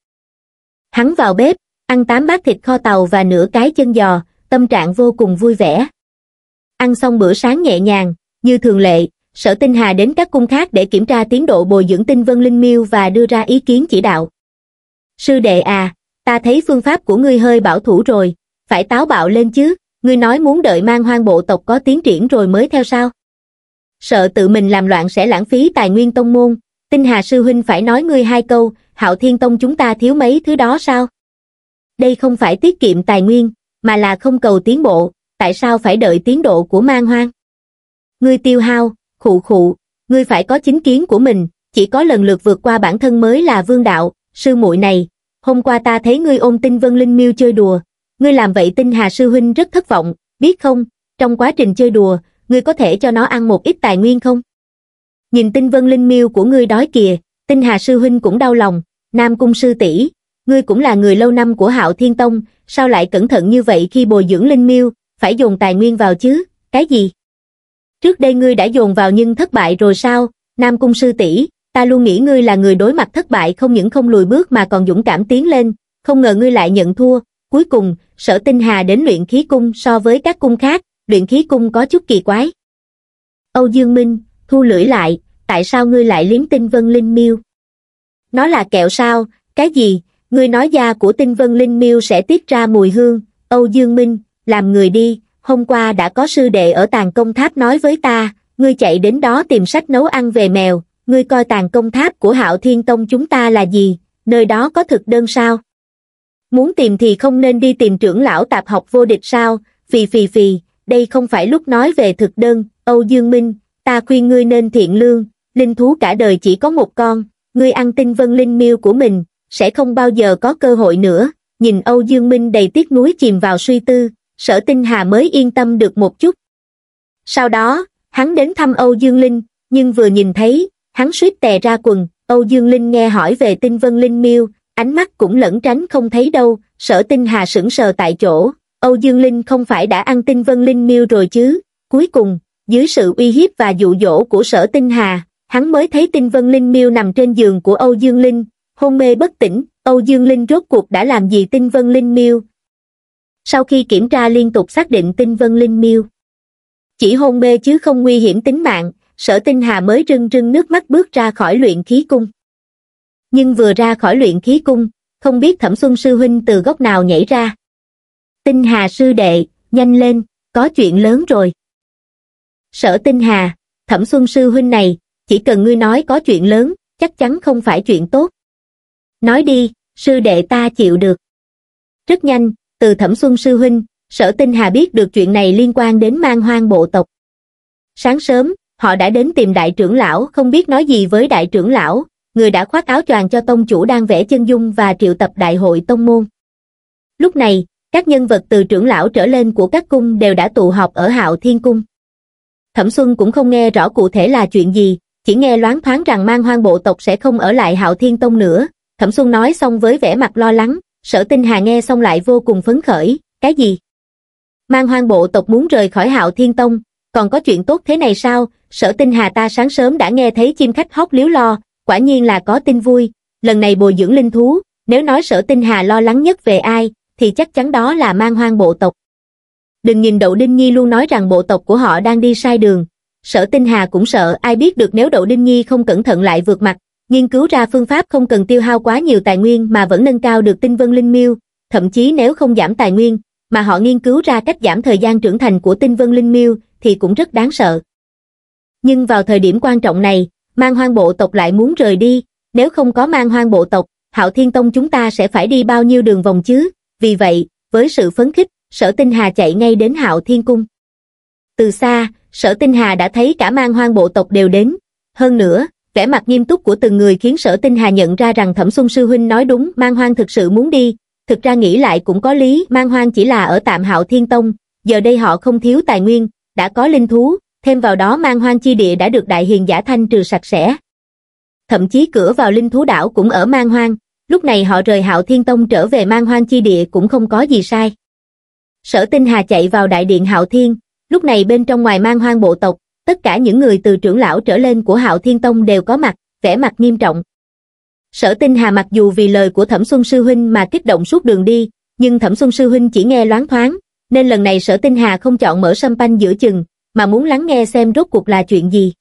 Hắn vào bếp, ăn tám bát thịt kho tàu và nửa cái chân giò, tâm trạng vô cùng vui vẻ. Ăn xong bữa sáng nhẹ nhàng, như thường lệ, sở tinh hà đến các cung khác để kiểm tra tiến độ bồi dưỡng tinh vân linh miêu và đưa ra ý kiến chỉ đạo. Sư đệ à, ta thấy phương pháp của ngươi hơi bảo thủ rồi, phải táo bạo lên chứ ngươi nói muốn đợi mang hoang bộ tộc có tiến triển rồi mới theo sao? Sợ tự mình làm loạn sẽ lãng phí tài nguyên tông môn, tinh hà sư huynh phải nói ngươi hai câu, hạo thiên tông chúng ta thiếu mấy thứ đó sao? Đây không phải tiết kiệm tài nguyên, mà là không cầu tiến bộ, tại sao phải đợi tiến độ của mang hoang? Ngươi tiêu hao, khụ khụ, ngươi phải có chính kiến của mình, chỉ có lần lượt vượt qua bản thân mới là vương đạo, sư muội này. Hôm qua ta thấy ngươi ôm tinh vân linh miêu chơi đùa, ngươi làm vậy tinh hà sư huynh rất thất vọng, biết không, trong quá trình chơi đùa, ngươi có thể cho nó ăn một ít tài nguyên không? Nhìn tinh vân linh miêu của ngươi đói kìa, tinh hà sư huynh cũng đau lòng, nam cung sư tỷ ngươi cũng là người lâu năm của hạo thiên tông, sao lại cẩn thận như vậy khi bồi dưỡng linh miêu, phải dồn tài nguyên vào chứ, cái gì? Trước đây ngươi đã dồn vào nhưng thất bại rồi sao, nam cung sư tỷ ta luôn nghĩ ngươi là người đối mặt thất bại không những không lùi bước mà còn dũng cảm tiến lên, không ngờ ngươi lại nhận thua, Cuối cùng, sở tinh hà đến luyện khí cung so với các cung khác, luyện khí cung có chút kỳ quái. Âu Dương Minh, thu lưỡi lại, tại sao ngươi lại liếm tinh vân linh miêu? Nó là kẹo sao, cái gì, ngươi nói da của tinh vân linh miêu sẽ tiết ra mùi hương, Âu Dương Minh, làm người đi, hôm qua đã có sư đệ ở tàn công tháp nói với ta, ngươi chạy đến đó tìm sách nấu ăn về mèo, ngươi coi tàn công tháp của hạo thiên tông chúng ta là gì, nơi đó có thực đơn sao? muốn tìm thì không nên đi tìm trưởng lão tạp học vô địch sao phì phì phì đây không phải lúc nói về thực đơn âu dương minh ta khuyên ngươi nên thiện lương linh thú cả đời chỉ có một con ngươi ăn tinh vân linh miêu của mình sẽ không bao giờ có cơ hội nữa nhìn âu dương minh đầy tiếc nuối chìm vào suy tư sở tinh hà mới yên tâm được một chút sau đó hắn đến thăm âu dương linh nhưng vừa nhìn thấy hắn suýt tè ra quần âu dương linh nghe hỏi về tinh vân linh miêu ánh mắt cũng lẩn tránh không thấy đâu, sở tinh hà sững sờ tại chỗ, Âu Dương Linh không phải đã ăn tinh Vân Linh miêu rồi chứ, cuối cùng, dưới sự uy hiếp và dụ dỗ của sở tinh hà, hắn mới thấy tinh Vân Linh miêu nằm trên giường của Âu Dương Linh, hôn mê bất tỉnh, Âu Dương Linh rốt cuộc đã làm gì tinh Vân Linh miêu. Sau khi kiểm tra liên tục xác định tinh Vân Linh miêu, chỉ hôn mê chứ không nguy hiểm tính mạng, sở tinh hà mới rưng rưng nước mắt bước ra khỏi luyện khí cung nhưng vừa ra khỏi luyện khí cung, không biết thẩm xuân sư huynh từ góc nào nhảy ra. Tinh Hà sư đệ, nhanh lên, có chuyện lớn rồi. Sở Tinh Hà, thẩm xuân sư huynh này, chỉ cần ngươi nói có chuyện lớn, chắc chắn không phải chuyện tốt. Nói đi, sư đệ ta chịu được. Rất nhanh, từ thẩm xuân sư huynh, sở tinh hà biết được chuyện này liên quan đến mang hoang bộ tộc. Sáng sớm, họ đã đến tìm đại trưởng lão không biết nói gì với đại trưởng lão, người đã khoác áo choàng cho tông chủ đang vẽ chân dung và triệu tập đại hội tông môn. Lúc này, các nhân vật từ trưởng lão trở lên của các cung đều đã tụ họp ở Hạo Thiên Cung. Thẩm Xuân cũng không nghe rõ cụ thể là chuyện gì, chỉ nghe loáng thoáng rằng mang hoang bộ tộc sẽ không ở lại Hạo Thiên Tông nữa. Thẩm Xuân nói xong với vẻ mặt lo lắng, sở tinh hà nghe xong lại vô cùng phấn khởi, cái gì? Mang hoang bộ tộc muốn rời khỏi Hạo Thiên Tông, còn có chuyện tốt thế này sao? Sở tinh hà ta sáng sớm đã nghe thấy chim khách hót liếu lo, quả nhiên là có tin vui, lần này bồi dưỡng linh thú, nếu nói sở tinh hà lo lắng nhất về ai, thì chắc chắn đó là mang hoang bộ tộc. Đừng nhìn Đậu Đinh Nhi luôn nói rằng bộ tộc của họ đang đi sai đường, sở tinh hà cũng sợ ai biết được nếu Đậu Đinh Nhi không cẩn thận lại vượt mặt, nghiên cứu ra phương pháp không cần tiêu hao quá nhiều tài nguyên mà vẫn nâng cao được tinh vân linh miêu, thậm chí nếu không giảm tài nguyên, mà họ nghiên cứu ra cách giảm thời gian trưởng thành của tinh vân linh miêu thì cũng rất đáng sợ. Nhưng vào thời điểm quan trọng này, mang hoang bộ tộc lại muốn rời đi, nếu không có mang hoang bộ tộc, Hạo Thiên Tông chúng ta sẽ phải đi bao nhiêu đường vòng chứ, vì vậy, với sự phấn khích, sở tinh hà chạy ngay đến Hạo Thiên Cung. Từ xa, sở tinh hà đã thấy cả mang hoang bộ tộc đều đến, hơn nữa, vẻ mặt nghiêm túc của từng người khiến sở tinh hà nhận ra rằng thẩm xuân sư huynh nói đúng mang hoang thực sự muốn đi thực ra nghĩ lại cũng có lý mang hoang chỉ là ở tạm hạo thiên tông giờ đây họ không thiếu tài nguyên đã có linh thú thêm vào đó mang hoang chi địa đã được đại hiền giả thanh trừ sạch sẽ. Thậm chí cửa vào linh thú đảo cũng ở mang hoang, lúc này họ rời hạo thiên tông trở về mang hoang chi địa cũng không có gì sai. Sở tinh hà chạy vào đại điện hạo thiên, lúc này bên trong ngoài mang hoang bộ tộc, tất cả những người từ trưởng lão trở lên của hạo thiên tông đều có mặt, vẻ mặt nghiêm trọng. Sở tinh hà mặc dù vì lời của thẩm xuân sư huynh mà kích động suốt đường đi, nhưng thẩm xuân sư huynh chỉ nghe loáng thoáng, nên lần này sở tinh hà không chọn mở sâm panh giữa chừng, mà muốn lắng nghe xem rốt cuộc là chuyện gì.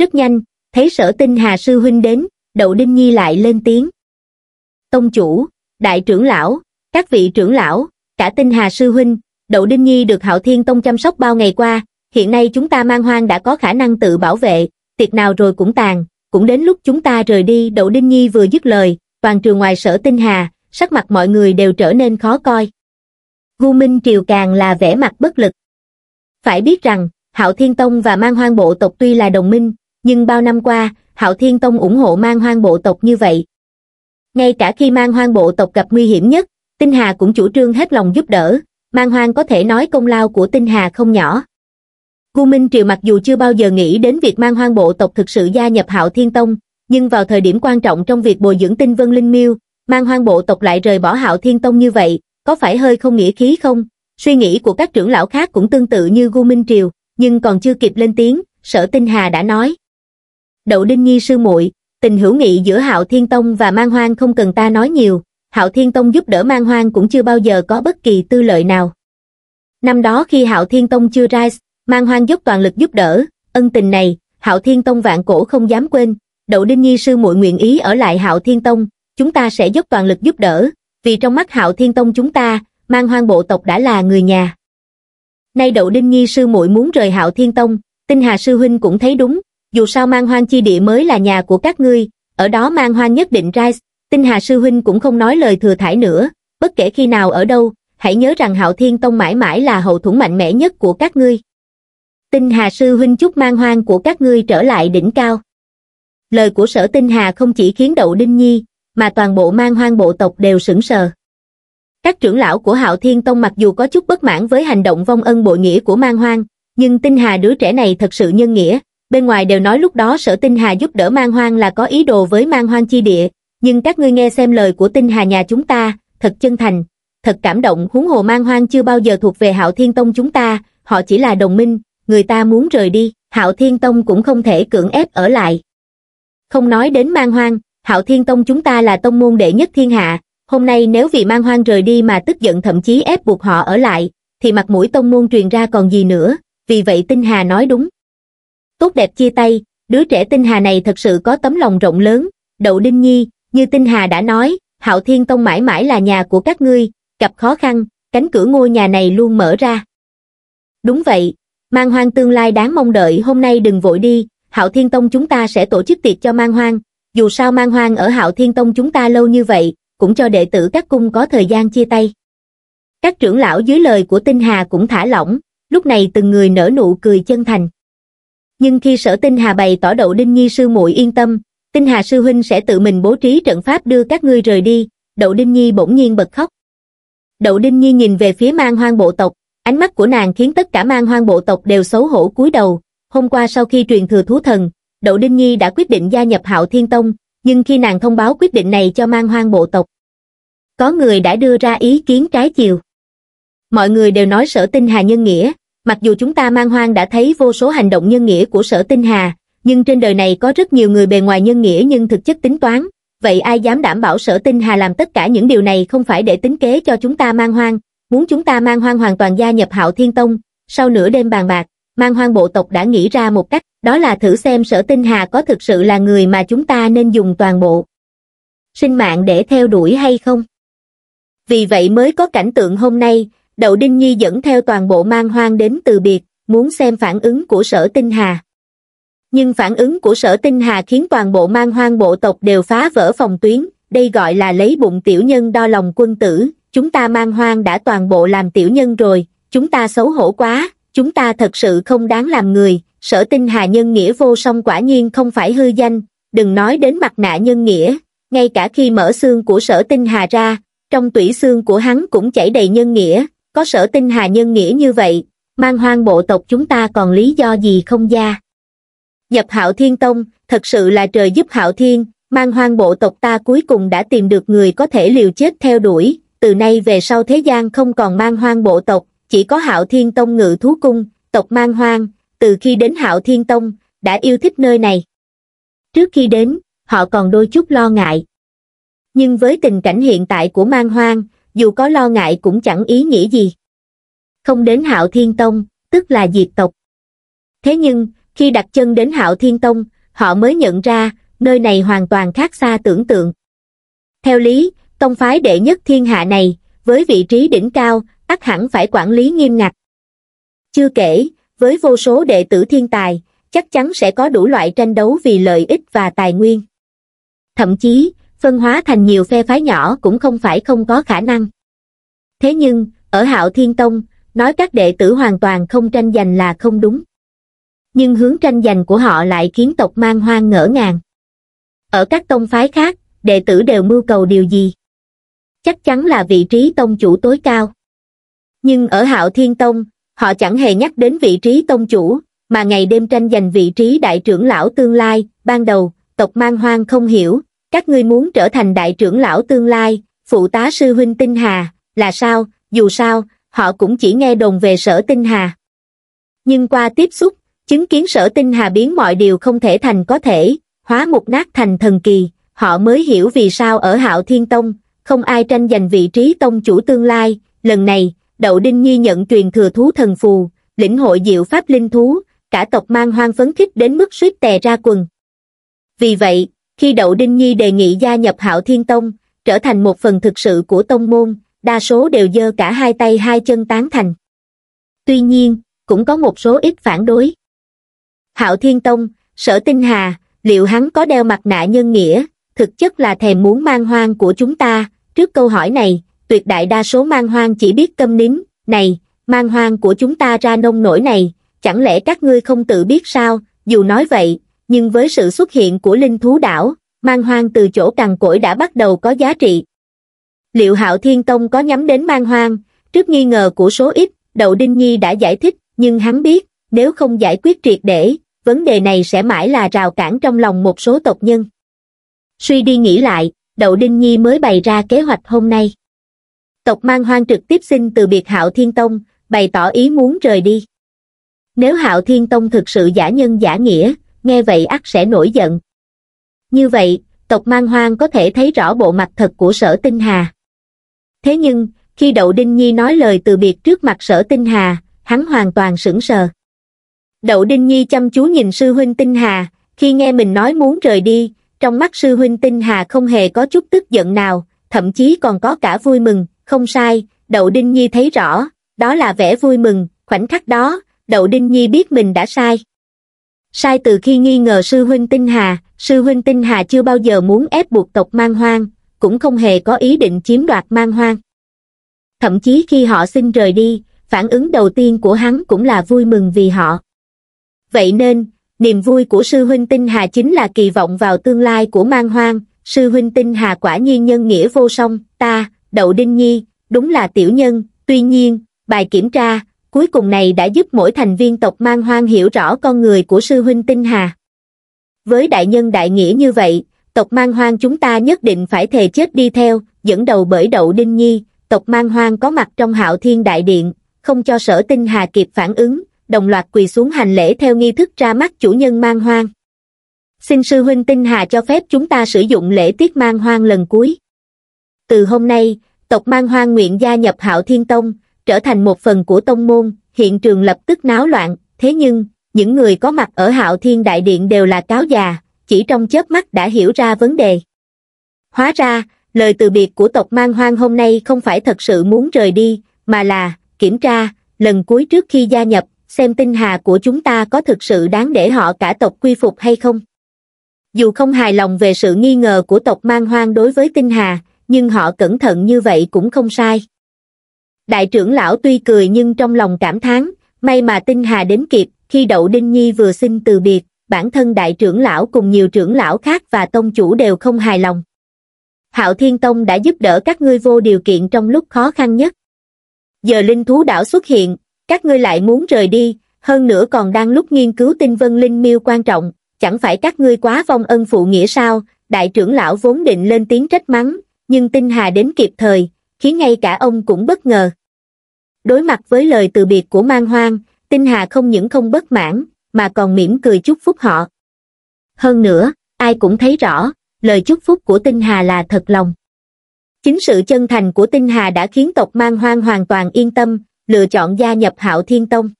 Rất nhanh, thấy sở tinh Hà Sư Huynh đến, Đậu Đinh Nhi lại lên tiếng. Tông chủ, đại trưởng lão, các vị trưởng lão, cả tinh Hà Sư Huynh, Đậu Đinh Nhi được Hạo Thiên Tông chăm sóc bao ngày qua, hiện nay chúng ta mang hoang đã có khả năng tự bảo vệ, tiệc nào rồi cũng tàn, cũng đến lúc chúng ta rời đi Đậu Đinh Nhi vừa dứt lời, toàn trường ngoài sở tinh Hà, sắc mặt mọi người đều trở nên khó coi. Gu Minh Triều càng là vẻ mặt bất lực. Phải biết rằng, Hạo Thiên Tông và Mang Hoang Bộ tộc tuy là đồng minh, nhưng bao năm qua, Hạo Thiên Tông ủng hộ Mang Hoang Bộ tộc như vậy. Ngay cả khi Mang Hoang Bộ tộc gặp nguy hiểm nhất, Tinh Hà cũng chủ trương hết lòng giúp đỡ, Mang Hoang có thể nói công lao của Tinh Hà không nhỏ. Gu Minh Triều mặc dù chưa bao giờ nghĩ đến việc Mang Hoang Bộ tộc thực sự gia nhập Hạo Thiên Tông, nhưng vào thời điểm quan trọng trong việc bồi dưỡng Tinh Vân Linh Miêu, Mang Hoang Bộ tộc lại rời bỏ Hạo Thiên Tông như vậy, có phải hơi không nghĩa khí không? Suy nghĩ của các trưởng lão khác cũng tương tự như Gu Minh Triều, nhưng còn chưa kịp lên tiếng, Sở Tinh Hà đã nói. Đậu Đinh Nhi sư muội, tình hữu nghị giữa Hạo Thiên Tông và Mang Hoang không cần ta nói nhiều, Hạo Thiên Tông giúp đỡ Mang Hoang cũng chưa bao giờ có bất kỳ tư lợi nào. Năm đó khi Hạo Thiên Tông chưa rise, Mang Hoang dốc toàn lực giúp đỡ, ân tình này, Hạo Thiên Tông vạn cổ không dám quên, Đậu Đinh Nhi sư muội nguyện ý ở lại Hạo Thiên Tông, chúng ta sẽ dốc toàn lực giúp đỡ, vì trong mắt Hạo Thiên Tông chúng ta, mang hoang bộ tộc đã là người nhà. Nay Đậu Đinh Nhi sư muội muốn rời hạo thiên tông, tinh hà sư huynh cũng thấy đúng, dù sao mang hoang chi địa mới là nhà của các ngươi, ở đó mang hoang nhất định rise, tinh hà sư huynh cũng không nói lời thừa thải nữa, bất kể khi nào ở đâu, hãy nhớ rằng hạo thiên tông mãi mãi là hậu thuẫn mạnh mẽ nhất của các ngươi. Tinh hà sư huynh chúc mang hoang của các ngươi trở lại đỉnh cao. Lời của sở tinh hà không chỉ khiến đậu đinh nhi, mà toàn bộ mang hoang bộ tộc đều sững sờ. Các trưởng lão của Hạo Thiên Tông mặc dù có chút bất mãn với hành động vong ân bội nghĩa của Mang Hoang, nhưng Tinh Hà đứa trẻ này thật sự nhân nghĩa, bên ngoài đều nói lúc đó sở Tinh Hà giúp đỡ Mang Hoang là có ý đồ với Mang Hoang chi địa, nhưng các ngươi nghe xem lời của Tinh Hà nhà chúng ta, thật chân thành, thật cảm động huống hồ Mang Hoang chưa bao giờ thuộc về Hạo Thiên Tông chúng ta, họ chỉ là đồng minh, người ta muốn rời đi, Hạo Thiên Tông cũng không thể cưỡng ép ở lại. Không nói đến Mang Hoang, Hạo Thiên Tông chúng ta là tông môn đệ nhất thiên hạ, hôm nay nếu vì mang hoang rời đi mà tức giận thậm chí ép buộc họ ở lại thì mặt mũi tông môn truyền ra còn gì nữa vì vậy tinh hà nói đúng tốt đẹp chia tay đứa trẻ tinh hà này thật sự có tấm lòng rộng lớn đậu đinh nhi như tinh hà đã nói hạo thiên tông mãi mãi là nhà của các ngươi gặp khó khăn cánh cửa ngôi nhà này luôn mở ra đúng vậy mang hoang tương lai đáng mong đợi hôm nay đừng vội đi hạo thiên tông chúng ta sẽ tổ chức tiệc cho mang hoang dù sao mang hoang ở hạo thiên tông chúng ta lâu như vậy cũng cho đệ tử các cung có thời gian chia tay. Các trưởng lão dưới lời của Tinh Hà cũng thả lỏng, lúc này từng người nở nụ cười chân thành. Nhưng khi sở Tinh Hà bày tỏ đậu Đinh Nhi sư muội yên tâm, Tinh Hà sư huynh sẽ tự mình bố trí trận pháp đưa các ngươi rời đi, đậu Đinh Nhi bỗng nhiên bật khóc. Đậu Đinh Nhi nhìn về phía mang hoang bộ tộc, ánh mắt của nàng khiến tất cả mang hoang bộ tộc đều xấu hổ cúi đầu. Hôm qua sau khi truyền thừa thú thần, Đậu Đinh Nhi đã quyết định gia nhập Hạo Thiên Tông, nhưng khi nàng thông báo quyết định này cho mang hoang bộ tộc. Có người đã đưa ra ý kiến trái chiều. Mọi người đều nói sở tinh hà nhân nghĩa, mặc dù chúng ta mang hoang đã thấy vô số hành động nhân nghĩa của sở tinh hà, nhưng trên đời này có rất nhiều người bề ngoài nhân nghĩa nhưng thực chất tính toán, vậy ai dám đảm bảo sở tinh hà làm tất cả những điều này không phải để tính kế cho chúng ta mang hoang, muốn chúng ta mang hoang hoàn toàn gia nhập hạo thiên tông, sau nửa đêm bàn bạc, mang hoang bộ tộc đã nghĩ ra một cách, đó là thử xem sở tinh hà có thực sự là người mà chúng ta nên dùng toàn bộ. Sinh mạng để theo đuổi hay không? Vì vậy mới có cảnh tượng hôm nay, Đậu Đinh Nhi dẫn theo toàn bộ mang hoang đến từ biệt, muốn xem phản ứng của sở tinh hà. Nhưng phản ứng của sở tinh hà khiến toàn bộ mang hoang bộ tộc đều phá vỡ phòng tuyến, đây gọi là lấy bụng tiểu nhân đo lòng quân tử, chúng ta mang hoang đã toàn bộ làm tiểu nhân rồi, chúng ta xấu hổ quá, chúng ta thật sự không đáng làm người sở tinh hà nhân nghĩa vô song quả nhiên không phải hư danh đừng nói đến mặt nạ nhân nghĩa ngay cả khi mở xương của sở tinh hà ra trong tủy xương của hắn cũng chảy đầy nhân nghĩa có sở tinh hà nhân nghĩa như vậy mang hoang bộ tộc chúng ta còn lý do gì không ra nhập hạo thiên tông thật sự là trời giúp hạo thiên mang hoang bộ tộc ta cuối cùng đã tìm được người có thể liều chết theo đuổi từ nay về sau thế gian không còn mang hoang bộ tộc chỉ có hạo thiên tông ngự thú cung, tộc mang hoang, từ khi đến hạo thiên tông, đã yêu thích nơi này. Trước khi đến, họ còn đôi chút lo ngại. Nhưng với tình cảnh hiện tại của mang hoang, dù có lo ngại cũng chẳng ý nghĩa gì. Không đến hạo thiên tông, tức là diệt tộc. Thế nhưng, khi đặt chân đến hạo thiên tông, họ mới nhận ra, nơi này hoàn toàn khác xa tưởng tượng. Theo lý, tông phái đệ nhất thiên hạ này, với vị trí đỉnh cao, ắt hẳn phải quản lý nghiêm ngặt. Chưa kể, với vô số đệ tử thiên tài, chắc chắn sẽ có đủ loại tranh đấu vì lợi ích và tài nguyên. Thậm chí, phân hóa thành nhiều phe phái nhỏ cũng không phải không có khả năng. Thế nhưng, ở Hạo Thiên Tông, nói các đệ tử hoàn toàn không tranh giành là không đúng. Nhưng hướng tranh giành của họ lại khiến tộc mang hoang ngỡ ngàng. Ở các tông phái khác, đệ tử đều mưu cầu điều gì? Chắc chắn là vị trí tông chủ tối cao nhưng ở hạo thiên tông họ chẳng hề nhắc đến vị trí tông chủ mà ngày đêm tranh giành vị trí đại trưởng lão tương lai ban đầu tộc mang hoang không hiểu các ngươi muốn trở thành đại trưởng lão tương lai phụ tá sư huynh tinh hà là sao dù sao họ cũng chỉ nghe đồn về sở tinh hà nhưng qua tiếp xúc chứng kiến sở tinh hà biến mọi điều không thể thành có thể hóa một nát thành thần kỳ họ mới hiểu vì sao ở hạo thiên tông không ai tranh giành vị trí tông chủ tương lai lần này Đậu Đinh Nhi nhận truyền thừa thú thần phù, lĩnh hội diệu pháp linh thú, cả tộc mang hoang phấn khích đến mức suýt tè ra quần. Vì vậy, khi Đậu Đinh Nhi đề nghị gia nhập Hạo Thiên Tông, trở thành một phần thực sự của tông môn, đa số đều giơ cả hai tay hai chân tán thành. Tuy nhiên, cũng có một số ít phản đối. Hạo Thiên Tông, Sở Tinh Hà, liệu hắn có đeo mặt nạ nhân nghĩa, thực chất là thèm muốn mang hoang của chúng ta? Trước câu hỏi này, tuyệt đại đa số mang hoang chỉ biết câm nín này mang hoang của chúng ta ra nông nổi này chẳng lẽ các ngươi không tự biết sao dù nói vậy nhưng với sự xuất hiện của linh thú đảo mang hoang từ chỗ cằn cỗi đã bắt đầu có giá trị liệu hạo thiên tông có nhắm đến mang hoang trước nghi ngờ của số ít đậu đinh nhi đã giải thích nhưng hắn biết nếu không giải quyết triệt để vấn đề này sẽ mãi là rào cản trong lòng một số tộc nhân suy đi nghĩ lại đậu đinh nhi mới bày ra kế hoạch hôm nay tộc mang hoang trực tiếp xin từ biệt hạo thiên tông, bày tỏ ý muốn rời đi. Nếu hạo thiên tông thực sự giả nhân giả nghĩa, nghe vậy ắt sẽ nổi giận. Như vậy, tộc mang hoang có thể thấy rõ bộ mặt thật của sở tinh hà. Thế nhưng, khi Đậu Đinh Nhi nói lời từ biệt trước mặt sở tinh hà, hắn hoàn toàn sững sờ. Đậu Đinh Nhi chăm chú nhìn sư huynh tinh hà, khi nghe mình nói muốn rời đi, trong mắt sư huynh tinh hà không hề có chút tức giận nào, thậm chí còn có cả vui mừng, không sai, Đậu Đinh Nhi thấy rõ, đó là vẻ vui mừng, khoảnh khắc đó, Đậu Đinh Nhi biết mình đã sai. Sai từ khi nghi ngờ sư huynh Tinh Hà, sư huynh Tinh Hà chưa bao giờ muốn ép buộc tộc mang hoang, cũng không hề có ý định chiếm đoạt mang hoang. Thậm chí khi họ xin rời đi, phản ứng đầu tiên của hắn cũng là vui mừng vì họ. Vậy nên, niềm vui của sư huynh Tinh Hà chính là kỳ vọng vào tương lai của mang hoang, sư huynh Tinh Hà quả nhiên nhân nghĩa vô song, ta, Đậu Đinh Nhi, đúng là tiểu nhân, tuy nhiên, bài kiểm tra, cuối cùng này đã giúp mỗi thành viên tộc mang hoang hiểu rõ con người của sư huynh Tinh Hà. Với đại nhân đại nghĩa như vậy, tộc mang hoang chúng ta nhất định phải thề chết đi theo, dẫn đầu bởi Đậu Đinh Nhi, tộc mang hoang có mặt trong hạo thiên đại điện, không cho sở Tinh Hà kịp phản ứng, đồng loạt quỳ xuống hành lễ theo nghi thức ra mắt chủ nhân mang hoang. Xin sư huynh Tinh Hà cho phép chúng ta sử dụng lễ tiết mang hoang lần cuối. Từ hôm nay, tộc mang hoang nguyện gia nhập hạo thiên tông, trở thành một phần của tông môn, hiện trường lập tức náo loạn, thế nhưng, những người có mặt ở hạo thiên đại điện đều là cáo già, chỉ trong chớp mắt đã hiểu ra vấn đề. Hóa ra, lời từ biệt của tộc mang hoang hôm nay không phải thật sự muốn rời đi, mà là, kiểm tra, lần cuối trước khi gia nhập, xem tinh hà của chúng ta có thực sự đáng để họ cả tộc quy phục hay không. Dù không hài lòng về sự nghi ngờ của tộc mang hoang đối với tinh hà, nhưng họ cẩn thận như vậy cũng không sai. Đại trưởng lão tuy cười nhưng trong lòng cảm thán, may mà tinh hà đến kịp, khi đậu Đinh Nhi vừa xin từ biệt, bản thân đại trưởng lão cùng nhiều trưởng lão khác và tông chủ đều không hài lòng. Hạo Thiên Tông đã giúp đỡ các ngươi vô điều kiện trong lúc khó khăn nhất. Giờ linh thú đảo xuất hiện, các ngươi lại muốn rời đi, hơn nữa còn đang lúc nghiên cứu tinh vân linh miêu quan trọng, chẳng phải các ngươi quá vong ân phụ nghĩa sao, đại trưởng lão vốn định lên tiếng trách mắng, nhưng tinh hà đến kịp thời, khiến ngay cả ông cũng bất ngờ. Đối mặt với lời từ biệt của mang hoang, tinh hà không những không bất mãn, mà còn mỉm cười chúc phúc họ. Hơn nữa, ai cũng thấy rõ, lời chúc phúc của tinh hà là thật lòng. Chính sự chân thành của tinh hà đã khiến tộc mang hoang hoàn toàn yên tâm, lựa chọn gia nhập hạo thiên tông.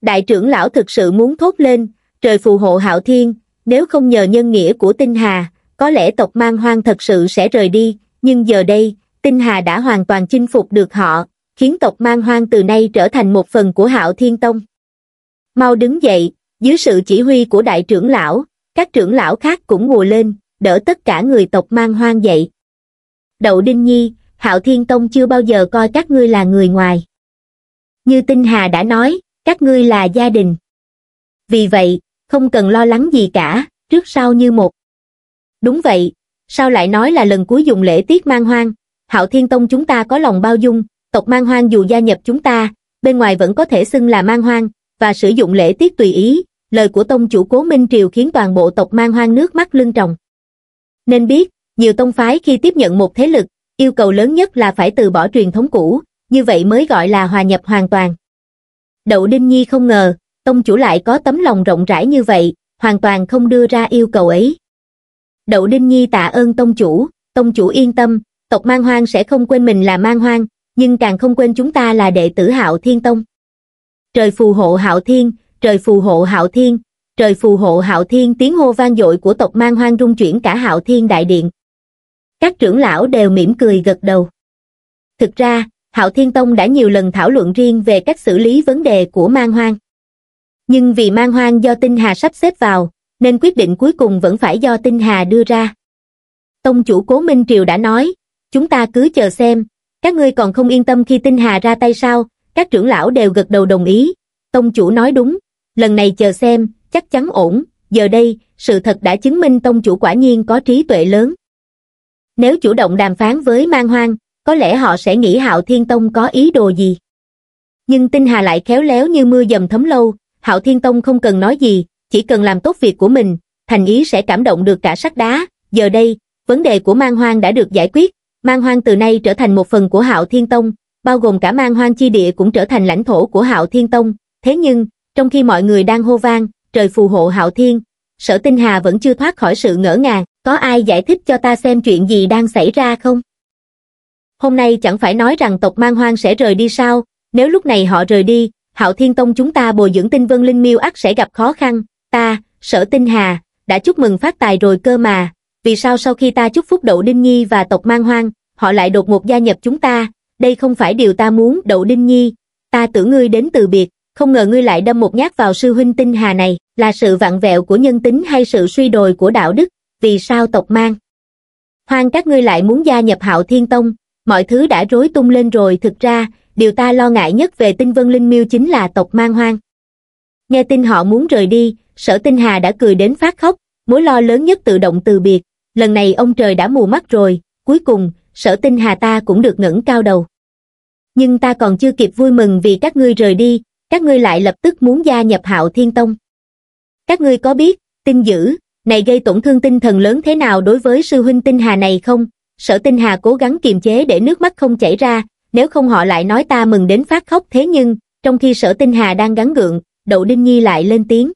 Đại trưởng lão thực sự muốn thốt lên, trời phù hộ hạo thiên, nếu không nhờ nhân nghĩa của tinh hà, có lẽ tộc mang hoang thật sự sẽ rời đi, nhưng giờ đây, tinh hà đã hoàn toàn chinh phục được họ, khiến tộc mang hoang từ nay trở thành một phần của hạo thiên tông. Mau đứng dậy, dưới sự chỉ huy của đại trưởng lão, các trưởng lão khác cũng ngồi lên, đỡ tất cả người tộc mang hoang dậy. Đậu Đinh Nhi, Hạo Thiên Tông chưa bao giờ coi các ngươi là người ngoài. Như Tinh Hà đã nói, các ngươi là gia đình. Vì vậy, không cần lo lắng gì cả, trước sau như một. Đúng vậy, sao lại nói là lần cuối dùng lễ tiết mang hoang, hạo thiên tông chúng ta có lòng bao dung, tộc mang hoang dù gia nhập chúng ta, bên ngoài vẫn có thể xưng là mang hoang, và sử dụng lễ tiết tùy ý, lời của tông chủ cố Minh Triều khiến toàn bộ tộc mang hoang nước mắt lưng tròng. Nên biết, nhiều tông phái khi tiếp nhận một thế lực, yêu cầu lớn nhất là phải từ bỏ truyền thống cũ, như vậy mới gọi là hòa nhập hoàn toàn. Đậu Đinh Nhi không ngờ, tông chủ lại có tấm lòng rộng rãi như vậy, hoàn toàn không đưa ra yêu cầu ấy. Đậu Đinh Nhi tạ ơn tông chủ, tông chủ yên tâm, tộc Mang Hoang sẽ không quên mình là Mang Hoang, nhưng càng không quên chúng ta là đệ tử Hạo Thiên Tông. Trời phù hộ Hạo Thiên, trời phù hộ Hạo Thiên, trời phù hộ Hạo Thiên tiếng hô vang dội của tộc Mang Hoang rung chuyển cả Hạo Thiên đại điện. Các trưởng lão đều mỉm cười gật đầu. Thực ra, Hạo Thiên Tông đã nhiều lần thảo luận riêng về cách xử lý vấn đề của Mang Hoang. Nhưng vì Mang Hoang do Tinh Hà sắp xếp vào, nên quyết định cuối cùng vẫn phải do Tinh Hà đưa ra. Tông chủ Cố Minh Triều đã nói, chúng ta cứ chờ xem, các ngươi còn không yên tâm khi Tinh Hà ra tay sao, các trưởng lão đều gật đầu đồng ý. Tông chủ nói đúng, lần này chờ xem, chắc chắn ổn, giờ đây, sự thật đã chứng minh tông chủ quả nhiên có trí tuệ lớn. Nếu chủ động đàm phán với mang hoang, có lẽ họ sẽ nghĩ Hạo Thiên Tông có ý đồ gì. Nhưng Tinh Hà lại khéo léo như mưa dầm thấm lâu, Hạo Thiên Tông không cần nói gì, chỉ cần làm tốt việc của mình, thành ý sẽ cảm động được cả sắt đá. Giờ đây, vấn đề của mang hoang đã được giải quyết, mang hoang từ nay trở thành một phần của hạo thiên tông, bao gồm cả mang hoang chi địa cũng trở thành lãnh thổ của hạo thiên tông. Thế nhưng, trong khi mọi người đang hô vang, trời phù hộ hạo thiên, sở tinh hà vẫn chưa thoát khỏi sự ngỡ ngàng, có ai giải thích cho ta xem chuyện gì đang xảy ra không? Hôm nay chẳng phải nói rằng tộc mang hoang sẽ rời đi sao, nếu lúc này họ rời đi, hạo thiên tông chúng ta bồi dưỡng tinh vân linh miêu ắt sẽ gặp khó khăn, ta, sở tinh hà, đã chúc mừng phát tài rồi cơ mà, vì sao sau khi ta chúc phúc Đậu Đinh Nhi và tộc Mang Hoang, họ lại đột ngột gia nhập chúng ta, đây không phải điều ta muốn Đậu Đinh Nhi, ta tưởng ngươi đến từ biệt, không ngờ ngươi lại đâm một nhát vào sư huynh tinh hà này, là sự vặn vẹo của nhân tính hay sự suy đồi của đạo đức, vì sao tộc Mang Hoang các ngươi lại muốn gia nhập hạo thiên tông, mọi thứ đã rối tung lên rồi thực ra, điều ta lo ngại nhất về tinh vân linh miêu chính là tộc Mang Hoang. Nghe tin họ muốn rời đi, sở tinh hà đã cười đến phát khóc, mối lo lớn nhất tự động từ biệt. Lần này ông trời đã mù mắt rồi, cuối cùng, sở tinh hà ta cũng được ngẩng cao đầu. Nhưng ta còn chưa kịp vui mừng vì các ngươi rời đi, các ngươi lại lập tức muốn gia nhập hạo thiên tông. Các ngươi có biết, tinh dữ, này gây tổn thương tinh thần lớn thế nào đối với sư huynh tinh hà này không? Sở tinh hà cố gắng kiềm chế để nước mắt không chảy ra, nếu không họ lại nói ta mừng đến phát khóc thế nhưng, trong khi sở tinh hà đang gắn gượng, Đậu Đinh Nhi lại lên tiếng.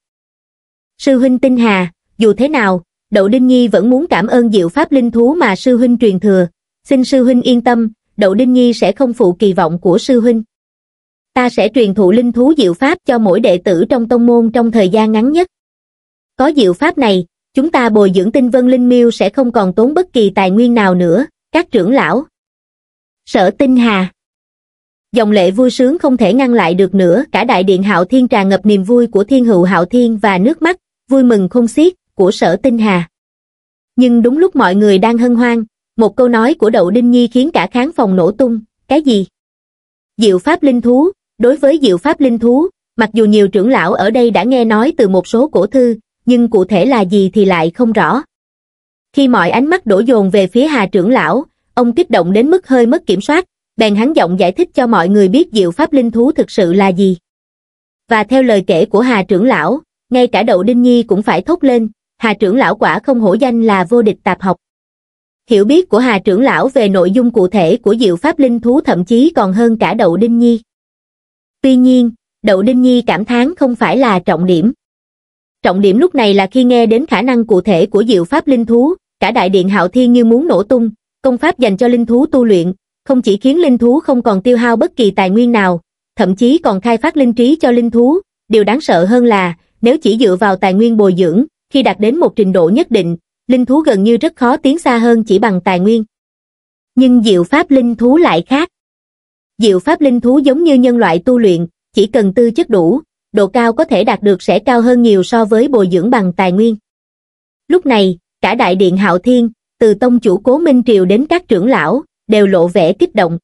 Sư huynh tinh hà, dù thế nào, Đậu Đinh Nhi vẫn muốn cảm ơn diệu pháp linh thú mà sư huynh truyền thừa. Xin sư huynh yên tâm, Đậu Đinh Nhi sẽ không phụ kỳ vọng của sư huynh. Ta sẽ truyền thụ linh thú diệu pháp cho mỗi đệ tử trong tông môn trong thời gian ngắn nhất. Có diệu pháp này, chúng ta bồi dưỡng tinh vân linh miêu sẽ không còn tốn bất kỳ tài nguyên nào nữa, các trưởng lão. Sở tinh hà dòng lệ vui sướng không thể ngăn lại được nữa cả đại điện hạo thiên tràn ngập niềm vui của thiên hữu hạo thiên và nước mắt vui mừng không xiết của sở tinh hà nhưng đúng lúc mọi người đang hân hoan một câu nói của đậu đinh nhi khiến cả kháng phòng nổ tung cái gì diệu pháp linh thú đối với diệu pháp linh thú mặc dù nhiều trưởng lão ở đây đã nghe nói từ một số cổ thư nhưng cụ thể là gì thì lại không rõ khi mọi ánh mắt đổ dồn về phía hà trưởng lão ông kích động đến mức hơi mất kiểm soát bèn hắn giọng giải thích cho mọi người biết diệu pháp linh thú thực sự là gì. Và theo lời kể của Hà trưởng lão, ngay cả đậu Đinh Nhi cũng phải thốt lên, Hà trưởng lão quả không hổ danh là vô địch tạp học. Hiểu biết của Hà trưởng lão về nội dung cụ thể của diệu pháp linh thú thậm chí còn hơn cả đậu Đinh Nhi. Tuy nhiên, đậu Đinh Nhi cảm thán không phải là trọng điểm. Trọng điểm lúc này là khi nghe đến khả năng cụ thể của diệu pháp linh thú, cả đại điện hạo thiên như muốn nổ tung, công pháp dành cho linh thú tu luyện, không chỉ khiến linh thú không còn tiêu hao bất kỳ tài nguyên nào, thậm chí còn khai phát linh trí cho linh thú, điều đáng sợ hơn là, nếu chỉ dựa vào tài nguyên bồi dưỡng, khi đạt đến một trình độ nhất định, linh thú gần như rất khó tiến xa hơn chỉ bằng tài nguyên. Nhưng diệu pháp linh thú lại khác. Diệu pháp linh thú giống như nhân loại tu luyện, chỉ cần tư chất đủ, độ cao có thể đạt được sẽ cao hơn nhiều so với bồi dưỡng bằng tài nguyên. Lúc này, cả đại điện Hạo Thiên, từ tông chủ Cố Minh Triều đến các trưởng lão, đều lộ vẻ kích động.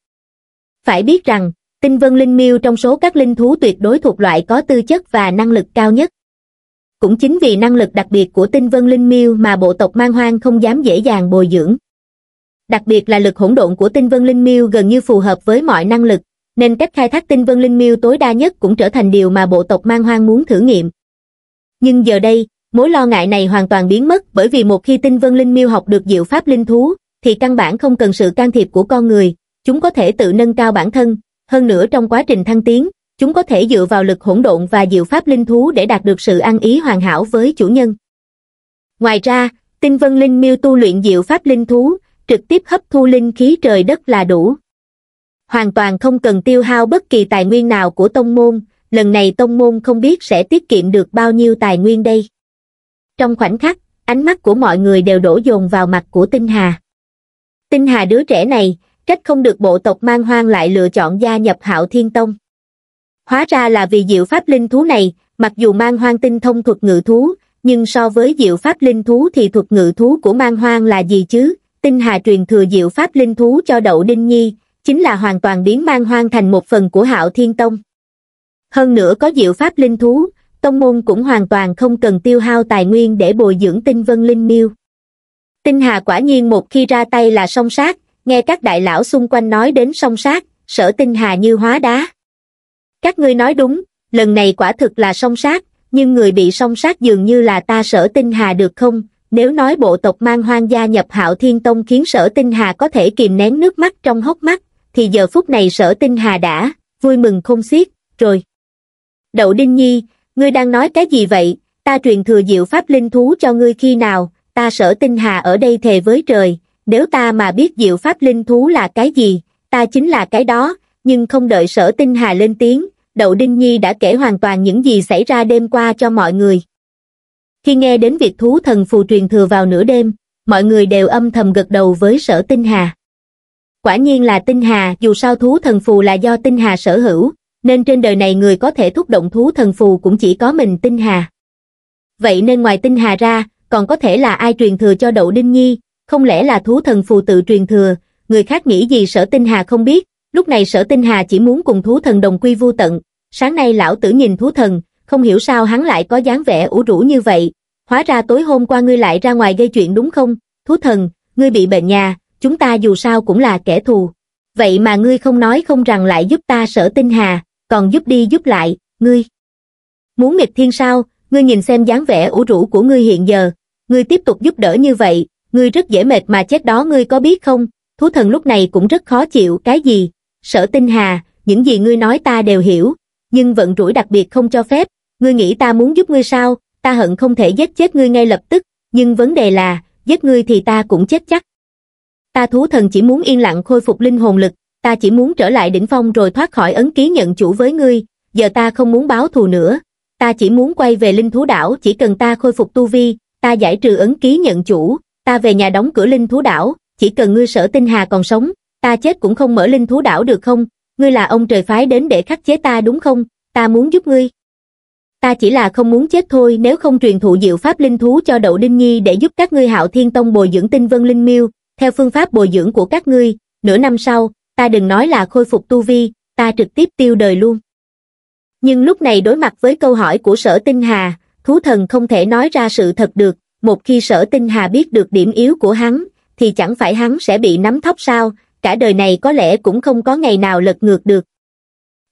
Phải biết rằng, tinh vân linh miêu trong số các linh thú tuyệt đối thuộc loại có tư chất và năng lực cao nhất. Cũng chính vì năng lực đặc biệt của tinh vân linh miêu mà bộ tộc mang hoang không dám dễ dàng bồi dưỡng. Đặc biệt là lực hỗn độn của tinh vân linh miêu gần như phù hợp với mọi năng lực, nên cách khai thác tinh vân linh miêu tối đa nhất cũng trở thành điều mà bộ tộc mang hoang muốn thử nghiệm. Nhưng giờ đây, mối lo ngại này hoàn toàn biến mất bởi vì một khi tinh vân linh miêu học được diệu pháp linh thú, thì căn bản không cần sự can thiệp của con người, chúng có thể tự nâng cao bản thân, hơn nữa trong quá trình thăng tiến, chúng có thể dựa vào lực hỗn độn và diệu pháp linh thú để đạt được sự an ý hoàn hảo với chủ nhân. Ngoài ra, tinh vân linh miêu tu luyện diệu pháp linh thú, trực tiếp hấp thu linh khí trời đất là đủ. Hoàn toàn không cần tiêu hao bất kỳ tài nguyên nào của tông môn, lần này tông môn không biết sẽ tiết kiệm được bao nhiêu tài nguyên đây. Trong khoảnh khắc, ánh mắt của mọi người đều đổ dồn vào mặt của tinh hà tinh hà đứa trẻ này trách không được bộ tộc mang hoang lại lựa chọn gia nhập hạo thiên tông hóa ra là vì diệu pháp linh thú này mặc dù mang hoang tinh thông thuật ngự thú nhưng so với diệu pháp linh thú thì thuật ngự thú của mang hoang là gì chứ tinh hà truyền thừa diệu pháp linh thú cho đậu đinh nhi chính là hoàn toàn biến mang hoang thành một phần của hạo thiên tông hơn nữa có diệu pháp linh thú tông môn cũng hoàn toàn không cần tiêu hao tài nguyên để bồi dưỡng tinh vân linh miêu tinh hà quả nhiên một khi ra tay là song sát nghe các đại lão xung quanh nói đến song sát sở tinh hà như hóa đá các ngươi nói đúng lần này quả thực là song sát nhưng người bị song sát dường như là ta sở tinh hà được không nếu nói bộ tộc mang hoang gia nhập hạo thiên tông khiến sở tinh hà có thể kìm nén nước mắt trong hốc mắt thì giờ phút này sở tinh hà đã vui mừng không xiết rồi đậu đinh nhi ngươi đang nói cái gì vậy ta truyền thừa diệu pháp linh thú cho ngươi khi nào ta sở tinh hà ở đây thề với trời, nếu ta mà biết diệu pháp linh thú là cái gì, ta chính là cái đó, nhưng không đợi sở tinh hà lên tiếng, Đậu Đinh Nhi đã kể hoàn toàn những gì xảy ra đêm qua cho mọi người. Khi nghe đến việc thú thần phù truyền thừa vào nửa đêm, mọi người đều âm thầm gật đầu với sở tinh hà. Quả nhiên là tinh hà, dù sao thú thần phù là do tinh hà sở hữu, nên trên đời này người có thể thúc động thú thần phù cũng chỉ có mình tinh hà. Vậy nên ngoài tinh hà ra, còn có thể là ai truyền thừa cho Đậu Đinh Nhi, không lẽ là thú thần phù tự truyền thừa, người khác nghĩ gì sở tinh hà không biết, lúc này sở tinh hà chỉ muốn cùng thú thần đồng quy vu tận, sáng nay lão tử nhìn thú thần, không hiểu sao hắn lại có dáng vẻ ủ rũ như vậy, hóa ra tối hôm qua ngươi lại ra ngoài gây chuyện đúng không, thú thần, ngươi bị bệnh nhà, chúng ta dù sao cũng là kẻ thù, vậy mà ngươi không nói không rằng lại giúp ta sở tinh hà, còn giúp đi giúp lại, ngươi. Muốn nghịch thiên sao, ngươi nhìn xem dáng vẻ ủ rũ của ngươi hiện giờ, ngươi tiếp tục giúp đỡ như vậy, ngươi rất dễ mệt mà chết đó ngươi có biết không? Thú thần lúc này cũng rất khó chịu, cái gì? Sở tinh hà, những gì ngươi nói ta đều hiểu, nhưng vận rủi đặc biệt không cho phép, ngươi nghĩ ta muốn giúp ngươi sao, ta hận không thể giết chết ngươi ngay lập tức, nhưng vấn đề là, giết ngươi thì ta cũng chết chắc. Ta thú thần chỉ muốn yên lặng khôi phục linh hồn lực, ta chỉ muốn trở lại đỉnh phong rồi thoát khỏi ấn ký nhận chủ với ngươi, giờ ta không muốn báo thù nữa, ta chỉ muốn quay về linh thú đảo chỉ cần ta khôi phục tu vi, ta giải trừ ấn ký nhận chủ, ta về nhà đóng cửa linh thú đảo, chỉ cần ngươi sở tinh hà còn sống, ta chết cũng không mở linh thú đảo được không, ngươi là ông trời phái đến để khắc chế ta đúng không, ta muốn giúp ngươi. Ta chỉ là không muốn chết thôi nếu không truyền thụ diệu pháp linh thú cho Đậu Đinh Nhi để giúp các ngươi hạo thiên tông bồi dưỡng tinh vân linh miêu, theo phương pháp bồi dưỡng của các ngươi, nửa năm sau, ta đừng nói là khôi phục tu vi, ta trực tiếp tiêu đời luôn nhưng lúc này đối mặt với câu hỏi của sở tinh hà thú thần không thể nói ra sự thật được một khi sở tinh hà biết được điểm yếu của hắn thì chẳng phải hắn sẽ bị nắm thóc sao cả đời này có lẽ cũng không có ngày nào lật ngược được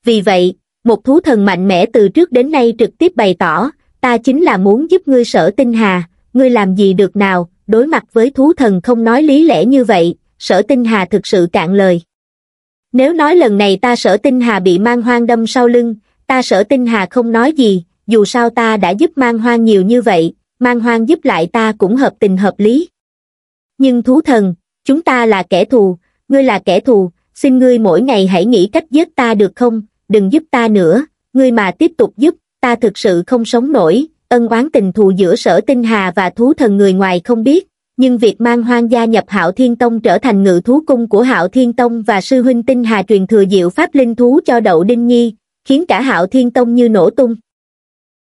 vì vậy một thú thần mạnh mẽ từ trước đến nay trực tiếp bày tỏ ta chính là muốn giúp ngươi sở tinh hà ngươi làm gì được nào đối mặt với thú thần không nói lý lẽ như vậy sở tinh hà thực sự cạn lời nếu nói lần này ta sở tinh hà bị mang hoang đâm sau lưng ta sở tinh hà không nói gì, dù sao ta đã giúp mang hoang nhiều như vậy, mang hoang giúp lại ta cũng hợp tình hợp lý. Nhưng thú thần, chúng ta là kẻ thù, ngươi là kẻ thù, xin ngươi mỗi ngày hãy nghĩ cách giết ta được không, đừng giúp ta nữa, ngươi mà tiếp tục giúp, ta thực sự không sống nổi, ân oán tình thù giữa sở tinh hà và thú thần người ngoài không biết, nhưng việc mang hoang gia nhập hạo thiên tông trở thành ngự thú cung của hạo thiên tông và sư huynh tinh hà truyền thừa diệu pháp linh thú cho đậu đinh nhi, khiến cả hạo thiên tông như nổ tung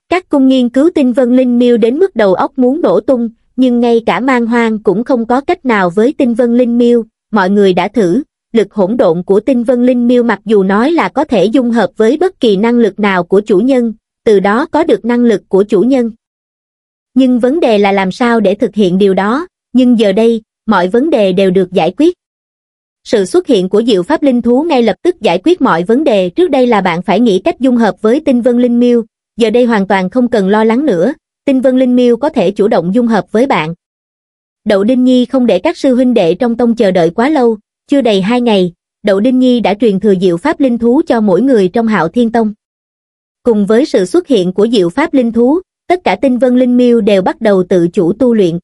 các cung nghiên cứu tinh vân linh miêu đến mức đầu óc muốn nổ tung nhưng ngay cả mang hoang cũng không có cách nào với tinh vân linh miêu mọi người đã thử lực hỗn độn của tinh vân linh miêu mặc dù nói là có thể dung hợp với bất kỳ năng lực nào của chủ nhân từ đó có được năng lực của chủ nhân nhưng vấn đề là làm sao để thực hiện điều đó nhưng giờ đây mọi vấn đề đều được giải quyết sự xuất hiện của diệu pháp linh thú ngay lập tức giải quyết mọi vấn đề trước đây là bạn phải nghĩ cách dung hợp với tinh vân linh miêu giờ đây hoàn toàn không cần lo lắng nữa tinh vân linh miêu có thể chủ động dung hợp với bạn đậu đinh nhi không để các sư huynh đệ trong tông chờ đợi quá lâu chưa đầy hai ngày đậu đinh nhi đã truyền thừa diệu pháp linh thú cho mỗi người trong hạo thiên tông cùng với sự xuất hiện của diệu pháp linh thú tất cả tinh vân linh miêu đều bắt đầu tự chủ tu luyện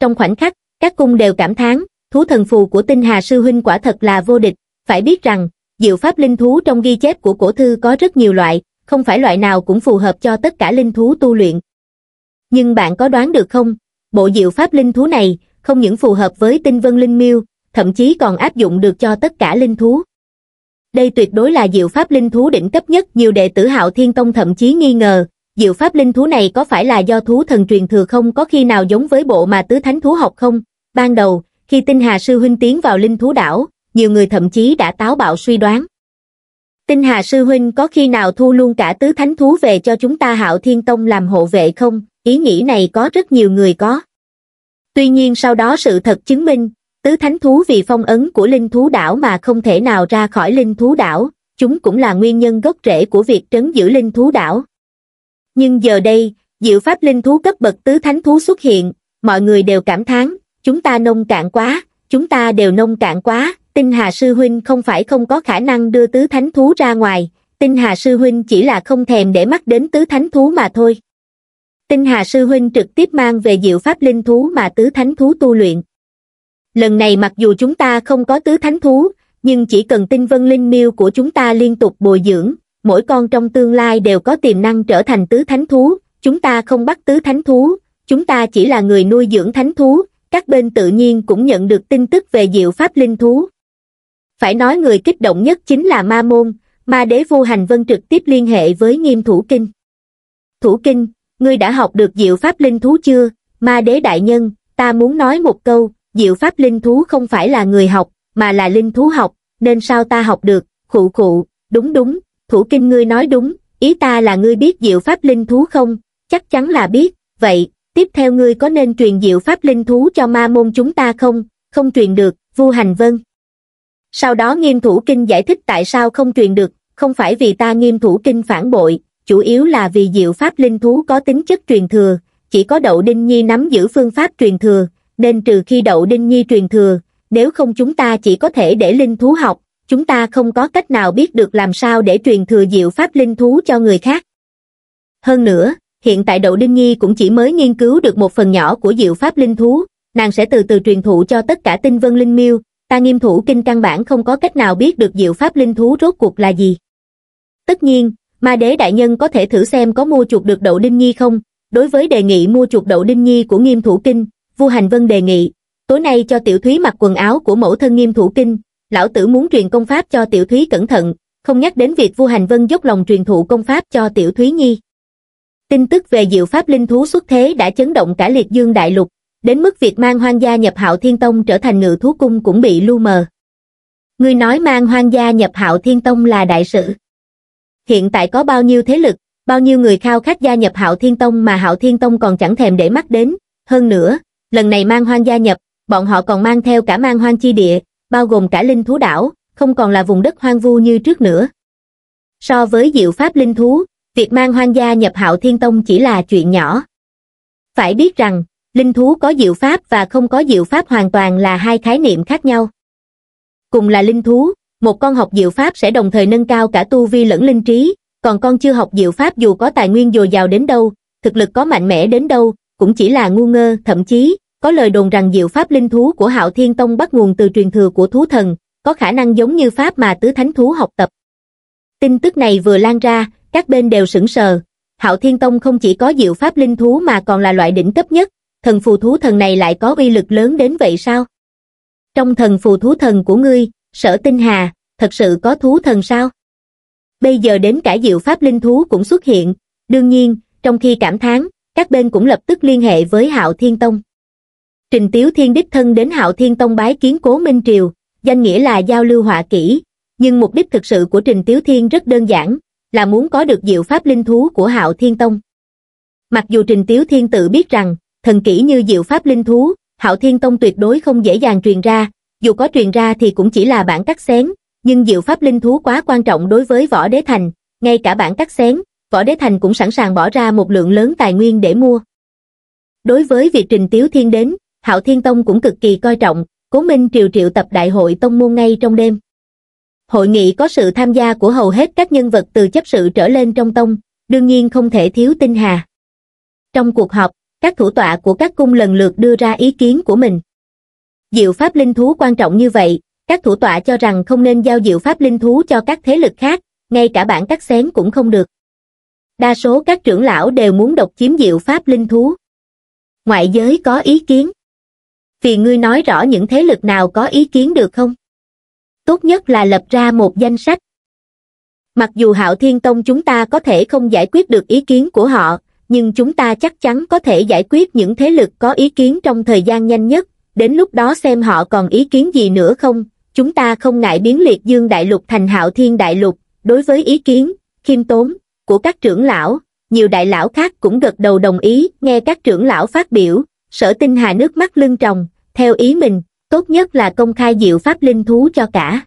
trong khoảnh khắc các cung đều cảm thán thú thần phù của tinh hà sư huynh quả thật là vô địch, phải biết rằng, diệu pháp linh thú trong ghi chép của cổ thư có rất nhiều loại, không phải loại nào cũng phù hợp cho tất cả linh thú tu luyện. Nhưng bạn có đoán được không, bộ diệu pháp linh thú này không những phù hợp với tinh vân linh miêu, thậm chí còn áp dụng được cho tất cả linh thú. Đây tuyệt đối là diệu pháp linh thú đỉnh cấp nhất, nhiều đệ tử Hạo Thiên Tông thậm chí nghi ngờ, diệu pháp linh thú này có phải là do thú thần truyền thừa không có khi nào giống với bộ mà tứ thánh thú học không? Ban đầu, khi tinh hà sư huynh tiến vào linh thú đảo, nhiều người thậm chí đã táo bạo suy đoán. Tinh hà sư huynh có khi nào thu luôn cả tứ thánh thú về cho chúng ta hạo thiên tông làm hộ vệ không? Ý nghĩ này có rất nhiều người có. Tuy nhiên sau đó sự thật chứng minh, tứ thánh thú vì phong ấn của linh thú đảo mà không thể nào ra khỏi linh thú đảo, chúng cũng là nguyên nhân gốc rễ của việc trấn giữ linh thú đảo. Nhưng giờ đây, diệu pháp linh thú cấp bậc tứ thánh thú xuất hiện, mọi người đều cảm thán, chúng ta nông cạn quá chúng ta đều nông cạn quá tinh hà sư huynh không phải không có khả năng đưa tứ thánh thú ra ngoài tinh hà sư huynh chỉ là không thèm để mắt đến tứ thánh thú mà thôi tinh hà sư huynh trực tiếp mang về diệu pháp linh thú mà tứ thánh thú tu luyện lần này mặc dù chúng ta không có tứ thánh thú nhưng chỉ cần tinh vân linh miêu của chúng ta liên tục bồi dưỡng mỗi con trong tương lai đều có tiềm năng trở thành tứ thánh thú chúng ta không bắt tứ thánh thú chúng ta chỉ là người nuôi dưỡng thánh thú các bên tự nhiên cũng nhận được tin tức về diệu pháp linh thú. Phải nói người kích động nhất chính là Ma Môn, Ma Đế Vô Hành Vân trực tiếp liên hệ với Nghiêm Thủ Kinh. Thủ Kinh, ngươi đã học được diệu pháp linh thú chưa? Ma Đế Đại Nhân, ta muốn nói một câu, diệu pháp linh thú không phải là người học, mà là linh thú học, nên sao ta học được, khụ khụ, đúng đúng, Thủ Kinh ngươi nói đúng, ý ta là ngươi biết diệu pháp linh thú không? Chắc chắn là biết, vậy, tiếp theo ngươi có nên truyền diệu pháp linh thú cho ma môn chúng ta không không truyền được vu hành vân sau đó nghiêm thủ kinh giải thích tại sao không truyền được không phải vì ta nghiêm thủ kinh phản bội chủ yếu là vì diệu pháp linh thú có tính chất truyền thừa chỉ có đậu đinh nhi nắm giữ phương pháp truyền thừa nên trừ khi đậu đinh nhi truyền thừa nếu không chúng ta chỉ có thể để linh thú học chúng ta không có cách nào biết được làm sao để truyền thừa diệu pháp linh thú cho người khác hơn nữa hiện tại Đậu Đinh Nhi cũng chỉ mới nghiên cứu được một phần nhỏ của diệu pháp linh thú, nàng sẽ từ từ truyền thụ cho tất cả tinh vân linh miêu, ta nghiêm thủ kinh căn bản không có cách nào biết được diệu pháp linh thú rốt cuộc là gì. Tất nhiên, ma đế đại nhân có thể thử xem có mua chuột được Đậu Đinh Nhi không, đối với đề nghị mua chuột Đậu Đinh Nhi của nghiêm thủ kinh, vua Hành Vân đề nghị, tối nay cho tiểu thúy mặc quần áo của mẫu thân nghiêm thủ kinh, lão tử muốn truyền công pháp cho tiểu thúy cẩn thận, không nhắc đến việc vua Hành Vân dốc lòng truyền thụ công pháp cho tiểu thúy nhi. Tin tức về diệu pháp linh thú xuất thế đã chấn động cả liệt dương đại lục, đến mức việc mang hoang gia nhập hạo thiên tông trở thành ngự thú cung cũng bị lu mờ. người nói mang hoang gia nhập hạo thiên tông là đại sự. Hiện tại có bao nhiêu thế lực, bao nhiêu người khao khát gia nhập hạo thiên tông mà hạo thiên tông còn chẳng thèm để mắt đến. Hơn nữa, lần này mang hoang gia nhập, bọn họ còn mang theo cả mang hoang chi địa, bao gồm cả linh thú đảo, không còn là vùng đất hoang vu như trước nữa. So với diệu pháp linh thú, Việc mang hoang gia nhập hạo thiên tông chỉ là chuyện nhỏ. Phải biết rằng, linh thú có diệu pháp và không có diệu pháp hoàn toàn là hai khái niệm khác nhau. Cùng là linh thú, một con học diệu pháp sẽ đồng thời nâng cao cả tu vi lẫn linh trí, còn con chưa học diệu pháp dù có tài nguyên dồi dào đến đâu, thực lực có mạnh mẽ đến đâu, cũng chỉ là ngu ngơ, thậm chí, có lời đồn rằng diệu pháp linh thú của hạo thiên tông bắt nguồn từ truyền thừa của thú thần, có khả năng giống như pháp mà tứ thánh thú học tập. Tin tức này vừa lan ra, các bên đều sững sờ. Hạo Thiên Tông không chỉ có diệu pháp linh thú mà còn là loại đỉnh cấp nhất, thần phù thú thần này lại có uy lực lớn đến vậy sao? Trong thần phù thú thần của ngươi, sở tinh hà, thật sự có thú thần sao? Bây giờ đến cả diệu pháp linh thú cũng xuất hiện, đương nhiên, trong khi cảm thán, các bên cũng lập tức liên hệ với Hạo Thiên Tông. Trình Tiếu Thiên đích thân đến Hạo Thiên Tông bái kiến Cố Minh Triều, danh nghĩa là giao lưu họa kỹ, nhưng mục đích thực sự của Trình Tiếu Thiên rất đơn giản, là muốn có được diệu pháp linh thú của hạo thiên tông. Mặc dù Trình Tiếu Thiên tự biết rằng, thần kỹ như diệu pháp linh thú, hạo thiên tông tuyệt đối không dễ dàng truyền ra, dù có truyền ra thì cũng chỉ là bản cắt xén, nhưng diệu pháp linh thú quá quan trọng đối với võ đế thành, ngay cả bản cắt xén, võ đế thành cũng sẵn sàng bỏ ra một lượng lớn tài nguyên để mua. Đối với việc Trình Tiếu Thiên đến, Hạo Thiên Tông cũng cực kỳ coi trọng, Cố Minh triệu triệu tập đại hội tông môn ngay trong đêm hội nghị có sự tham gia của hầu hết các nhân vật từ chấp sự trở lên trong tông, đương nhiên không thể thiếu tinh hà. Trong cuộc họp, các thủ tọa của các cung lần lượt đưa ra ý kiến của mình. Diệu pháp linh thú quan trọng như vậy, các thủ tọa cho rằng không nên giao diệu pháp linh thú cho các thế lực khác, ngay cả bản cắt xén cũng không được. Đa số các trưởng lão đều muốn độc chiếm diệu pháp linh thú. Ngoại giới có ý kiến. Vì ngươi nói rõ những thế lực nào có ý kiến được không? tốt nhất là lập ra một danh sách mặc dù hạo thiên tông chúng ta có thể không giải quyết được ý kiến của họ nhưng chúng ta chắc chắn có thể giải quyết những thế lực có ý kiến trong thời gian nhanh nhất đến lúc đó xem họ còn ý kiến gì nữa không chúng ta không ngại biến liệt dương đại lục thành hạo thiên đại lục đối với ý kiến khiêm tốn của các trưởng lão nhiều đại lão khác cũng gật đầu đồng ý nghe các trưởng lão phát biểu sở tinh hà nước mắt lưng tròng theo ý mình tốt nhất là công khai diệu pháp linh thú cho cả.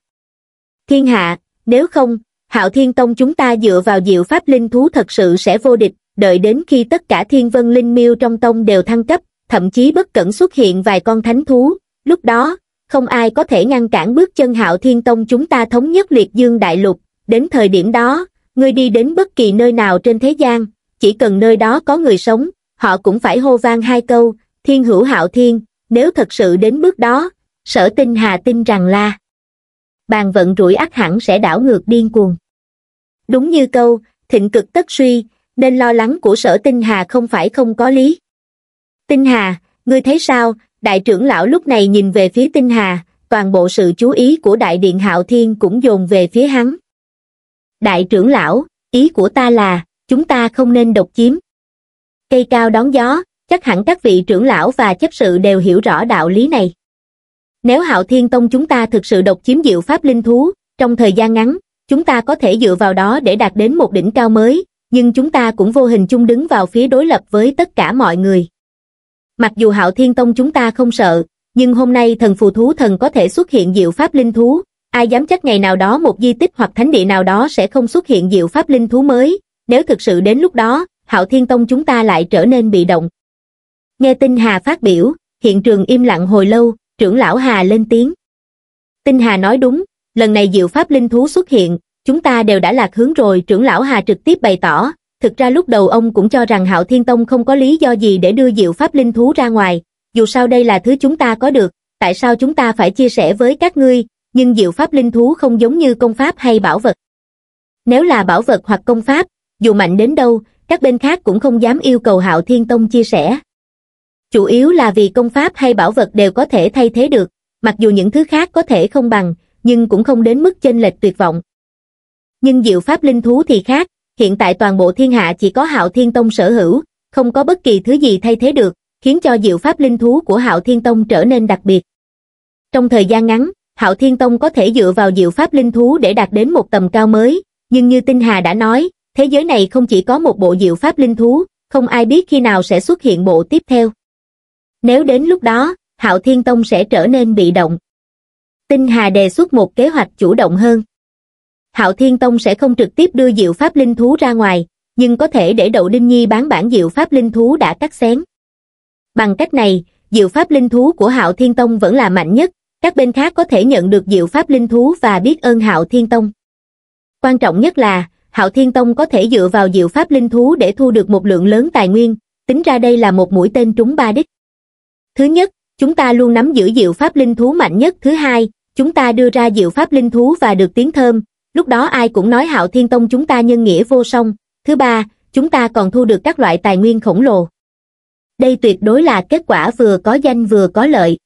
Thiên hạ, nếu không, hạo thiên tông chúng ta dựa vào diệu pháp linh thú thật sự sẽ vô địch, đợi đến khi tất cả thiên vân linh miêu trong tông đều thăng cấp, thậm chí bất cẩn xuất hiện vài con thánh thú, lúc đó, không ai có thể ngăn cản bước chân hạo thiên tông chúng ta thống nhất liệt dương đại lục, đến thời điểm đó, người đi đến bất kỳ nơi nào trên thế gian, chỉ cần nơi đó có người sống, họ cũng phải hô vang hai câu, thiên hữu hạo thiên, nếu thật sự đến bước đó, sở tinh hà tin rằng là bàn vận rủi ác hẳn sẽ đảo ngược điên cuồng đúng như câu thịnh cực tất suy nên lo lắng của sở tinh hà không phải không có lý tinh hà ngươi thấy sao đại trưởng lão lúc này nhìn về phía tinh hà toàn bộ sự chú ý của đại điện hạo thiên cũng dồn về phía hắn đại trưởng lão ý của ta là chúng ta không nên độc chiếm cây cao đón gió chắc hẳn các vị trưởng lão và chấp sự đều hiểu rõ đạo lý này nếu hạo thiên tông chúng ta thực sự độc chiếm diệu pháp linh thú trong thời gian ngắn chúng ta có thể dựa vào đó để đạt đến một đỉnh cao mới nhưng chúng ta cũng vô hình chung đứng vào phía đối lập với tất cả mọi người mặc dù hạo thiên tông chúng ta không sợ nhưng hôm nay thần phù thú thần có thể xuất hiện diệu pháp linh thú ai dám chắc ngày nào đó một di tích hoặc thánh địa nào đó sẽ không xuất hiện diệu pháp linh thú mới nếu thực sự đến lúc đó hạo thiên tông chúng ta lại trở nên bị động nghe tin hà phát biểu hiện trường im lặng hồi lâu trưởng lão Hà lên tiếng. Tinh Hà nói đúng, lần này diệu pháp linh thú xuất hiện, chúng ta đều đã lạc hướng rồi trưởng lão Hà trực tiếp bày tỏ, thực ra lúc đầu ông cũng cho rằng Hạo Thiên Tông không có lý do gì để đưa diệu pháp linh thú ra ngoài, dù sao đây là thứ chúng ta có được, tại sao chúng ta phải chia sẻ với các ngươi, nhưng diệu pháp linh thú không giống như công pháp hay bảo vật. Nếu là bảo vật hoặc công pháp, dù mạnh đến đâu, các bên khác cũng không dám yêu cầu Hạo Thiên Tông chia sẻ chủ yếu là vì công pháp hay bảo vật đều có thể thay thế được, mặc dù những thứ khác có thể không bằng, nhưng cũng không đến mức chênh lệch tuyệt vọng. Nhưng diệu pháp linh thú thì khác, hiện tại toàn bộ thiên hạ chỉ có hạo thiên tông sở hữu, không có bất kỳ thứ gì thay thế được, khiến cho diệu pháp linh thú của hạo thiên tông trở nên đặc biệt. Trong thời gian ngắn, hạo thiên tông có thể dựa vào diệu pháp linh thú để đạt đến một tầm cao mới, nhưng như Tinh Hà đã nói, thế giới này không chỉ có một bộ diệu pháp linh thú, không ai biết khi nào sẽ xuất hiện bộ tiếp theo. Nếu đến lúc đó, Hạo Thiên Tông sẽ trở nên bị động. Tinh Hà đề xuất một kế hoạch chủ động hơn. Hạo Thiên Tông sẽ không trực tiếp đưa diệu pháp linh thú ra ngoài, nhưng có thể để Đậu Đinh Nhi bán bản diệu pháp linh thú đã cắt xén. Bằng cách này, diệu pháp linh thú của Hạo Thiên Tông vẫn là mạnh nhất, các bên khác có thể nhận được diệu pháp linh thú và biết ơn Hạo Thiên Tông. Quan trọng nhất là, Hạo Thiên Tông có thể dựa vào diệu pháp linh thú để thu được một lượng lớn tài nguyên, tính ra đây là một mũi tên trúng ba đích thứ nhất chúng ta luôn nắm giữ diệu pháp linh thú mạnh nhất thứ hai chúng ta đưa ra diệu pháp linh thú và được tiếng thơm lúc đó ai cũng nói hạo thiên tông chúng ta nhân nghĩa vô song thứ ba chúng ta còn thu được các loại tài nguyên khổng lồ đây tuyệt đối là kết quả vừa có danh vừa có lợi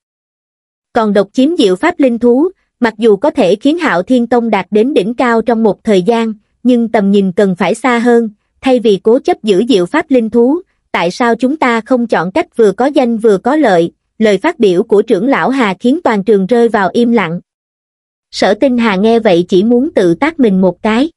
còn độc chiếm diệu pháp linh thú mặc dù có thể khiến hạo thiên tông đạt đến đỉnh cao trong một thời gian nhưng tầm nhìn cần phải xa hơn thay vì cố chấp giữ diệu pháp linh thú tại sao chúng ta không chọn cách vừa có danh vừa có lợi lời phát biểu của trưởng lão hà khiến toàn trường rơi vào im lặng sở tinh hà nghe vậy chỉ muốn tự tác mình một cái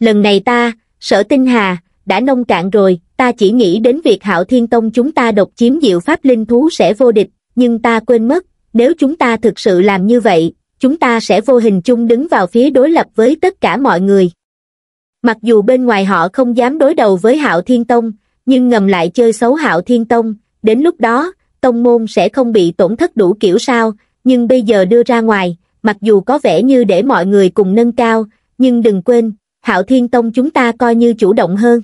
lần này ta sở tinh hà đã nông cạn rồi ta chỉ nghĩ đến việc hạo thiên tông chúng ta độc chiếm diệu pháp linh thú sẽ vô địch nhưng ta quên mất nếu chúng ta thực sự làm như vậy chúng ta sẽ vô hình chung đứng vào phía đối lập với tất cả mọi người mặc dù bên ngoài họ không dám đối đầu với hạo thiên tông nhưng ngầm lại chơi xấu hạo thiên tông, đến lúc đó, tông môn sẽ không bị tổn thất đủ kiểu sao, nhưng bây giờ đưa ra ngoài, mặc dù có vẻ như để mọi người cùng nâng cao, nhưng đừng quên, hạo thiên tông chúng ta coi như chủ động hơn.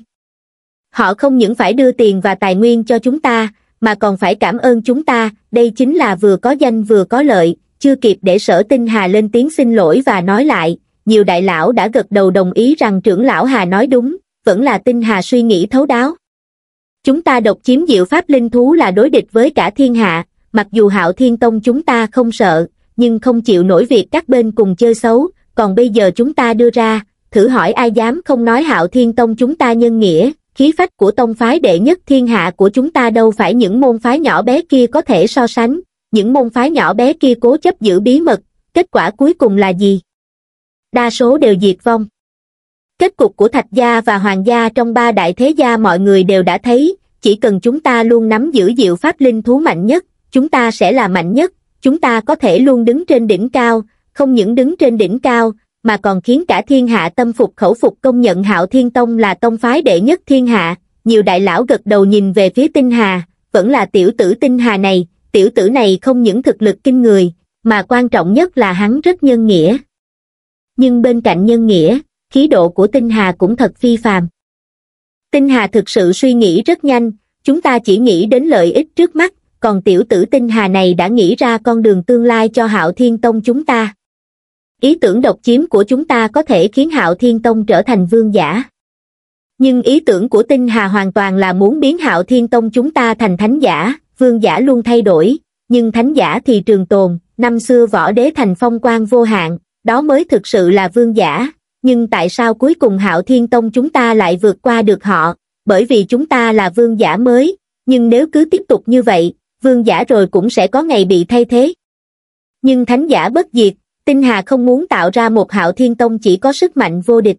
Họ không những phải đưa tiền và tài nguyên cho chúng ta, mà còn phải cảm ơn chúng ta, đây chính là vừa có danh vừa có lợi, chưa kịp để sở tinh hà lên tiếng xin lỗi và nói lại, nhiều đại lão đã gật đầu đồng ý rằng trưởng lão hà nói đúng, vẫn là tinh hà suy nghĩ thấu đáo chúng ta độc chiếm diệu pháp linh thú là đối địch với cả thiên hạ, mặc dù hạo thiên tông chúng ta không sợ, nhưng không chịu nổi việc các bên cùng chơi xấu, còn bây giờ chúng ta đưa ra, thử hỏi ai dám không nói hạo thiên tông chúng ta nhân nghĩa, khí phách của tông phái đệ nhất thiên hạ của chúng ta đâu phải những môn phái nhỏ bé kia có thể so sánh, những môn phái nhỏ bé kia cố chấp giữ bí mật, kết quả cuối cùng là gì? Đa số đều diệt vong kết cục của thạch gia và hoàng gia trong ba đại thế gia mọi người đều đã thấy chỉ cần chúng ta luôn nắm giữ diệu pháp linh thú mạnh nhất chúng ta sẽ là mạnh nhất chúng ta có thể luôn đứng trên đỉnh cao không những đứng trên đỉnh cao mà còn khiến cả thiên hạ tâm phục khẩu phục công nhận hạo thiên tông là tông phái đệ nhất thiên hạ nhiều đại lão gật đầu nhìn về phía tinh hà vẫn là tiểu tử tinh hà này tiểu tử này không những thực lực kinh người mà quan trọng nhất là hắn rất nhân nghĩa nhưng bên cạnh nhân nghĩa khí độ của tinh hà cũng thật phi phàm. Tinh hà thực sự suy nghĩ rất nhanh, chúng ta chỉ nghĩ đến lợi ích trước mắt, còn tiểu tử tinh hà này đã nghĩ ra con đường tương lai cho hạo thiên tông chúng ta. Ý tưởng độc chiếm của chúng ta có thể khiến hạo thiên tông trở thành vương giả. Nhưng ý tưởng của tinh hà hoàn toàn là muốn biến hạo thiên tông chúng ta thành thánh giả, vương giả luôn thay đổi, nhưng thánh giả thì trường tồn, năm xưa võ đế thành phong quan vô hạn, đó mới thực sự là vương giả, nhưng tại sao cuối cùng hạo thiên tông chúng ta lại vượt qua được họ, bởi vì chúng ta là vương giả mới, nhưng nếu cứ tiếp tục như vậy, vương giả rồi cũng sẽ có ngày bị thay thế. Nhưng thánh giả bất diệt, Tinh Hà không muốn tạo ra một hạo thiên tông chỉ có sức mạnh vô địch.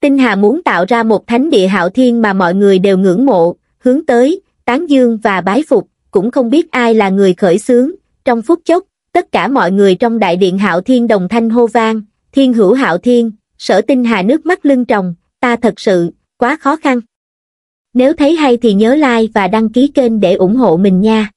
Tinh Hà muốn tạo ra một thánh địa hạo thiên mà mọi người đều ngưỡng mộ, hướng tới, tán dương và bái phục, cũng không biết ai là người khởi xướng. Trong phút chốc, tất cả mọi người trong đại điện hạo thiên đồng thanh hô vang, thiên hữu hạo thiên, sở tinh hà nước mắt lưng tròng, ta thật sự, quá khó khăn. Nếu thấy hay thì nhớ like và đăng ký kênh để ủng hộ mình nha.